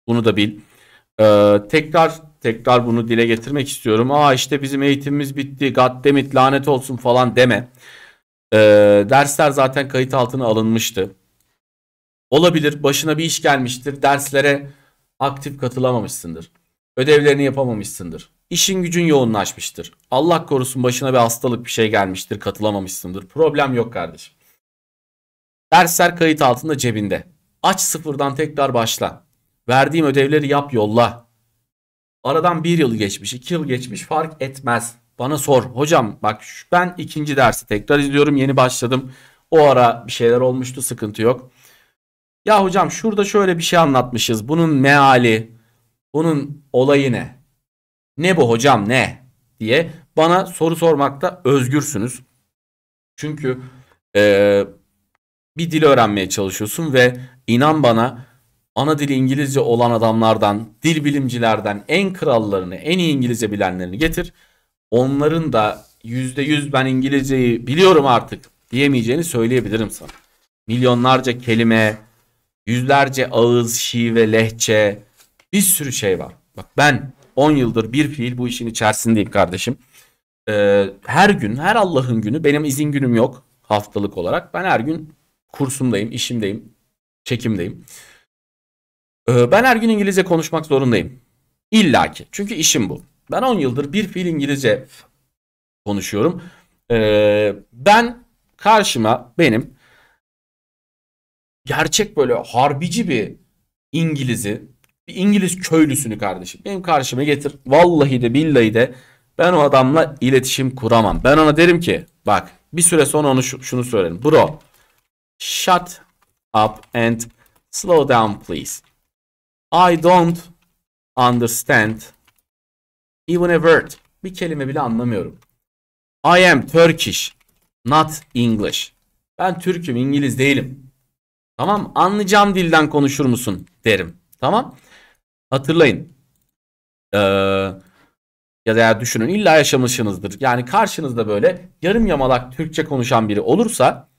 Bunu da bil. Ee, tekrar tekrar bunu dile getirmek istiyorum. Aa işte bizim eğitimimiz bitti. God damn lanet olsun falan deme. E, dersler zaten kayıt altına alınmıştı. Olabilir başına bir iş gelmiştir. Derslere aktif katılamamışsındır. Ödevlerini yapamamışsındır. İşin gücün yoğunlaşmıştır. Allah korusun başına bir hastalık bir şey gelmiştir. Katılamamışsındır. Problem yok kardeşim. Dersler kayıt altında cebinde. Aç sıfırdan tekrar başla. Verdiğim ödevleri yap yolla. Aradan bir yıl geçmiş, iki yıl geçmiş fark etmez bana sor. Hocam bak ben ikinci dersi tekrar izliyorum. Yeni başladım. O ara bir şeyler olmuştu sıkıntı yok. Ya hocam şurada şöyle bir şey anlatmışız. Bunun meali, bunun olayı ne? Ne bu hocam ne? diye bana soru sormakta özgürsünüz. Çünkü e, bir dil öğrenmeye çalışıyorsun ve inan bana ana dili İngilizce olan adamlardan, dil bilimcilerden en krallarını, en iyi İngilizce bilenlerini getir onların da %100 ben İngilizceyi biliyorum artık diyemeyeceğini söyleyebilirim sana. Milyonlarca kelime, yüzlerce ağız, şive, lehçe bir sürü şey var. Bak ben 10 yıldır bir fiil bu işin içerisindeyim kardeşim. Ee, her gün, her Allah'ın günü benim izin günüm yok haftalık olarak. Ben her gün kursumdayım, işimdeyim, çekimdeyim. Ee, ben her gün İngilizce konuşmak zorundayım. İlla Çünkü işim bu. Ben 10 yıldır bir fiil İngilizce konuşuyorum. Ee, ben karşıma benim gerçek böyle harbici bir İngiliz'i, bir İngiliz köylüsünü kardeşim benim karşıma getir. Vallahi de billahi de ben o adamla iletişim kuramam. Ben ona derim ki bak bir süre sonra onu şunu söylerim. Bro shut up and slow down please. I don't understand Even a word. Bir kelime bile anlamıyorum. I am Turkish, not English. Ben Türk'üm, İngiliz değilim. Tamam, anlayacağım dilden konuşur musun derim. Tamam. Hatırlayın. Ee, ya da ya düşünün illa yaşamışsınızdır. Yani karşınızda böyle yarım yamalak Türkçe konuşan biri olursa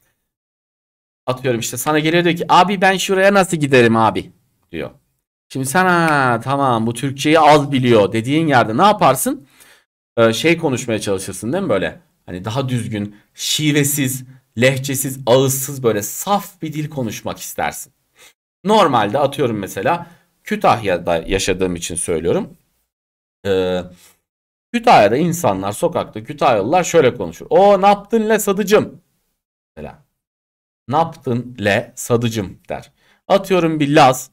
atıyorum işte sana geliyor diyor ki abi ben şuraya nasıl giderim abi diyor. Şimdi sen ha, tamam bu Türkçeyi az biliyor dediğin yerde ne yaparsın? Ee, şey konuşmaya çalışırsın değil mi böyle? Hani daha düzgün, şivesiz, lehçesiz, ağızsız böyle saf bir dil konuşmak istersin. Normalde atıyorum mesela Kütahya'da yaşadığım için söylüyorum. Ee, Kütahya'da insanlar sokakta Kütahyalılar şöyle konuşur. O ne yaptın le sadıcım? Mesela. Ne yaptın le sadıcım der. Atıyorum bir Laz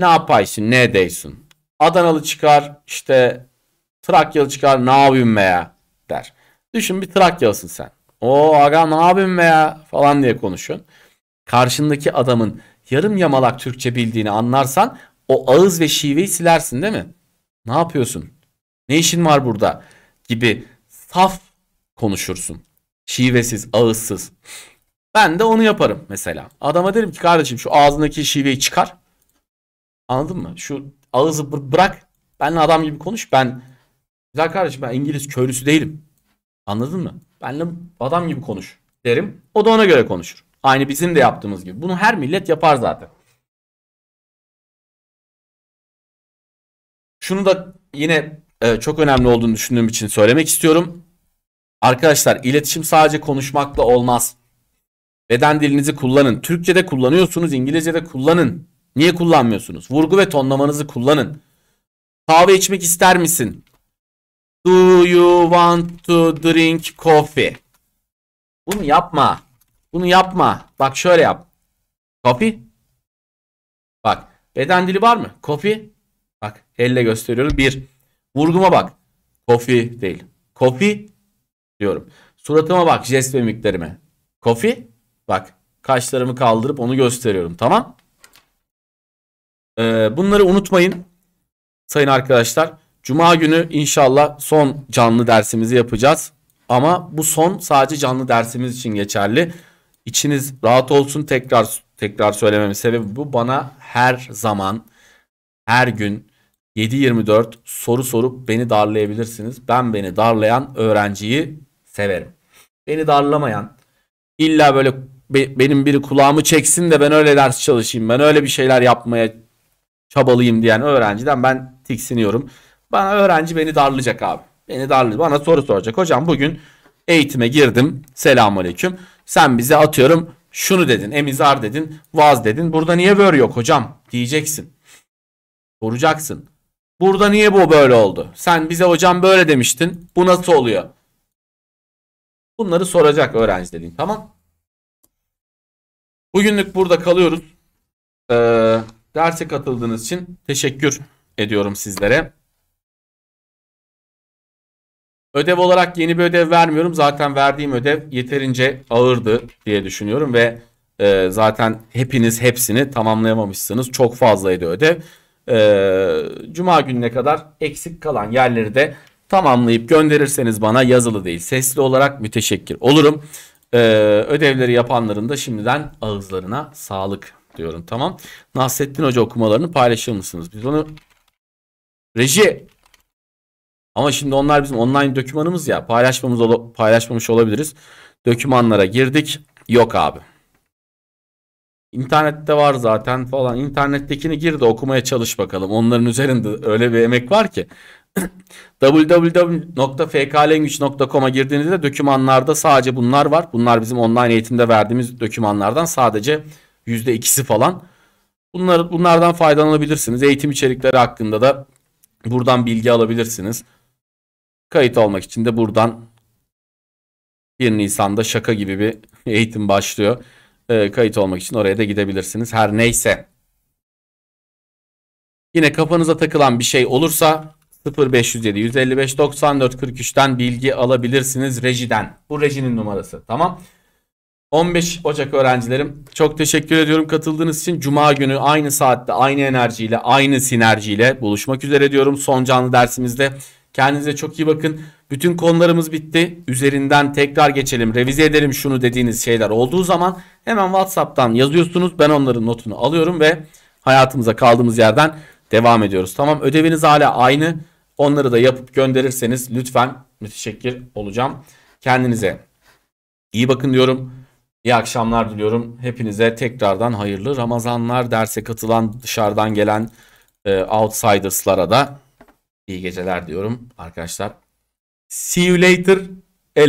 ne yapaysın? Ne edeysin? Adanalı çıkar işte Trakyalı çıkar ne yapayım be der. Düşün bir Trakyalısın sen. O aga ne yapayım be falan diye konuşun. Karşındaki adamın yarım yamalak Türkçe bildiğini anlarsan o ağız ve şiveyi silersin değil mi? Ne yapıyorsun? Ne işin var burada? Gibi saf konuşursun. Şivesiz, ağızsız. Ben de onu yaparım mesela. Adama derim ki kardeşim şu ağzındaki şiveyi çıkar. Anladın mı? Şu ağzı bı- bırak. Benle adam gibi konuş. Ben güzel kardeşim ben İngiliz köylüsü değilim. Anladın mı? Benle adam gibi konuş derim. O da ona göre konuşur. Aynı bizim de yaptığımız gibi. Bunu her millet yapar zaten. Şunu da yine e, çok önemli olduğunu düşündüğüm için söylemek istiyorum. Arkadaşlar iletişim sadece konuşmakla olmaz. Beden dilinizi kullanın. Türkçe de kullanıyorsunuz, İngilizce de kullanın. Niye kullanmıyorsunuz? Vurgu ve tonlamanızı kullanın. Kahve içmek ister misin? Do you want to drink coffee? Bunu yapma. Bunu yapma. Bak şöyle yap. Coffee. Bak. Beden dili var mı? Coffee. Bak elle gösteriyorum. Bir. Vurguma bak. Coffee değil. Coffee diyorum. Suratıma bak jest ve mimiklerime. Coffee. Bak kaşlarımı kaldırıp onu gösteriyorum. Tamam. Ee, bunları unutmayın sayın arkadaşlar. Cuma günü inşallah son canlı dersimizi yapacağız. Ama bu son sadece canlı dersimiz için geçerli. İçiniz rahat olsun tekrar tekrar söylememin sebebi bu. Bana her zaman her gün 7-24 soru sorup beni darlayabilirsiniz. Ben beni darlayan öğrenciyi severim. Beni darlamayan illa böyle be, benim biri kulağımı çeksin de ben öyle ders çalışayım. Ben öyle bir şeyler yapmaya çabalıyım diyen öğrenciden ben tiksiniyorum. Bana öğrenci beni darlayacak abi. Beni darlayacak. Bana soru soracak. Hocam bugün eğitime girdim. Selamünaleyküm. Sen bize atıyorum şunu dedin. Emizar dedin. Vaz dedin. Burada niye böyle yok hocam? Diyeceksin. Soracaksın. Burada niye bu böyle oldu? Sen bize hocam böyle demiştin. Bu nasıl oluyor? Bunları soracak öğrenci dediğin. Tamam. Bugünlük burada kalıyoruz. Ee, Derse katıldığınız için teşekkür ediyorum sizlere. Ödev olarak yeni bir ödev vermiyorum. Zaten verdiğim ödev yeterince ağırdı diye düşünüyorum ve e, zaten hepiniz hepsini tamamlayamamışsınız. Çok fazlaydı ödev. E, Cuma gününe kadar eksik kalan yerleri de tamamlayıp gönderirseniz bana yazılı değil sesli olarak müteşekkir olurum. E, ödevleri yapanların da şimdiden ağızlarına sağlık diyorum. Tamam. Nasrettin Hoca okumalarını paylaşır mısınız? Biz onu reji ama şimdi onlar bizim online dokümanımız ya. Paylaşmamız ol paylaşmamış olabiliriz. Dokümanlara girdik. Yok abi. İnternette var zaten falan. İnternettekini gir de okumaya çalış bakalım. Onların üzerinde öyle bir emek var ki. www.fklenguç.com'a girdiğinizde dokümanlarda sadece bunlar var. Bunlar bizim online eğitimde verdiğimiz dokümanlardan sadece %2'si falan. Bunları, bunlardan faydalanabilirsiniz. Eğitim içerikleri hakkında da buradan bilgi alabilirsiniz. Kayıt olmak için de buradan 1 Nisan'da şaka gibi bir eğitim başlıyor. E, kayıt olmak için oraya da gidebilirsiniz. Her neyse. Yine kafanıza takılan bir şey olursa 0507 155 94 43'ten bilgi alabilirsiniz rejiden. Bu rejinin numarası. Tamam. 15 Ocak öğrencilerim çok teşekkür ediyorum katıldığınız için. Cuma günü aynı saatte aynı enerjiyle aynı sinerjiyle buluşmak üzere diyorum son canlı dersimizde. Kendinize çok iyi bakın. Bütün konularımız bitti. Üzerinden tekrar geçelim, revize edelim şunu dediğiniz şeyler olduğu zaman hemen WhatsApp'tan yazıyorsunuz. Ben onların notunu alıyorum ve hayatımıza kaldığımız yerden devam ediyoruz. Tamam ödeviniz hala aynı. Onları da yapıp gönderirseniz lütfen müteşekkir olacağım. Kendinize iyi bakın diyorum. İyi akşamlar diliyorum. Hepinize tekrardan hayırlı Ramazanlar. Derse katılan dışarıdan gelen e, outsiders'lara da iyi geceler diyorum arkadaşlar. See you later.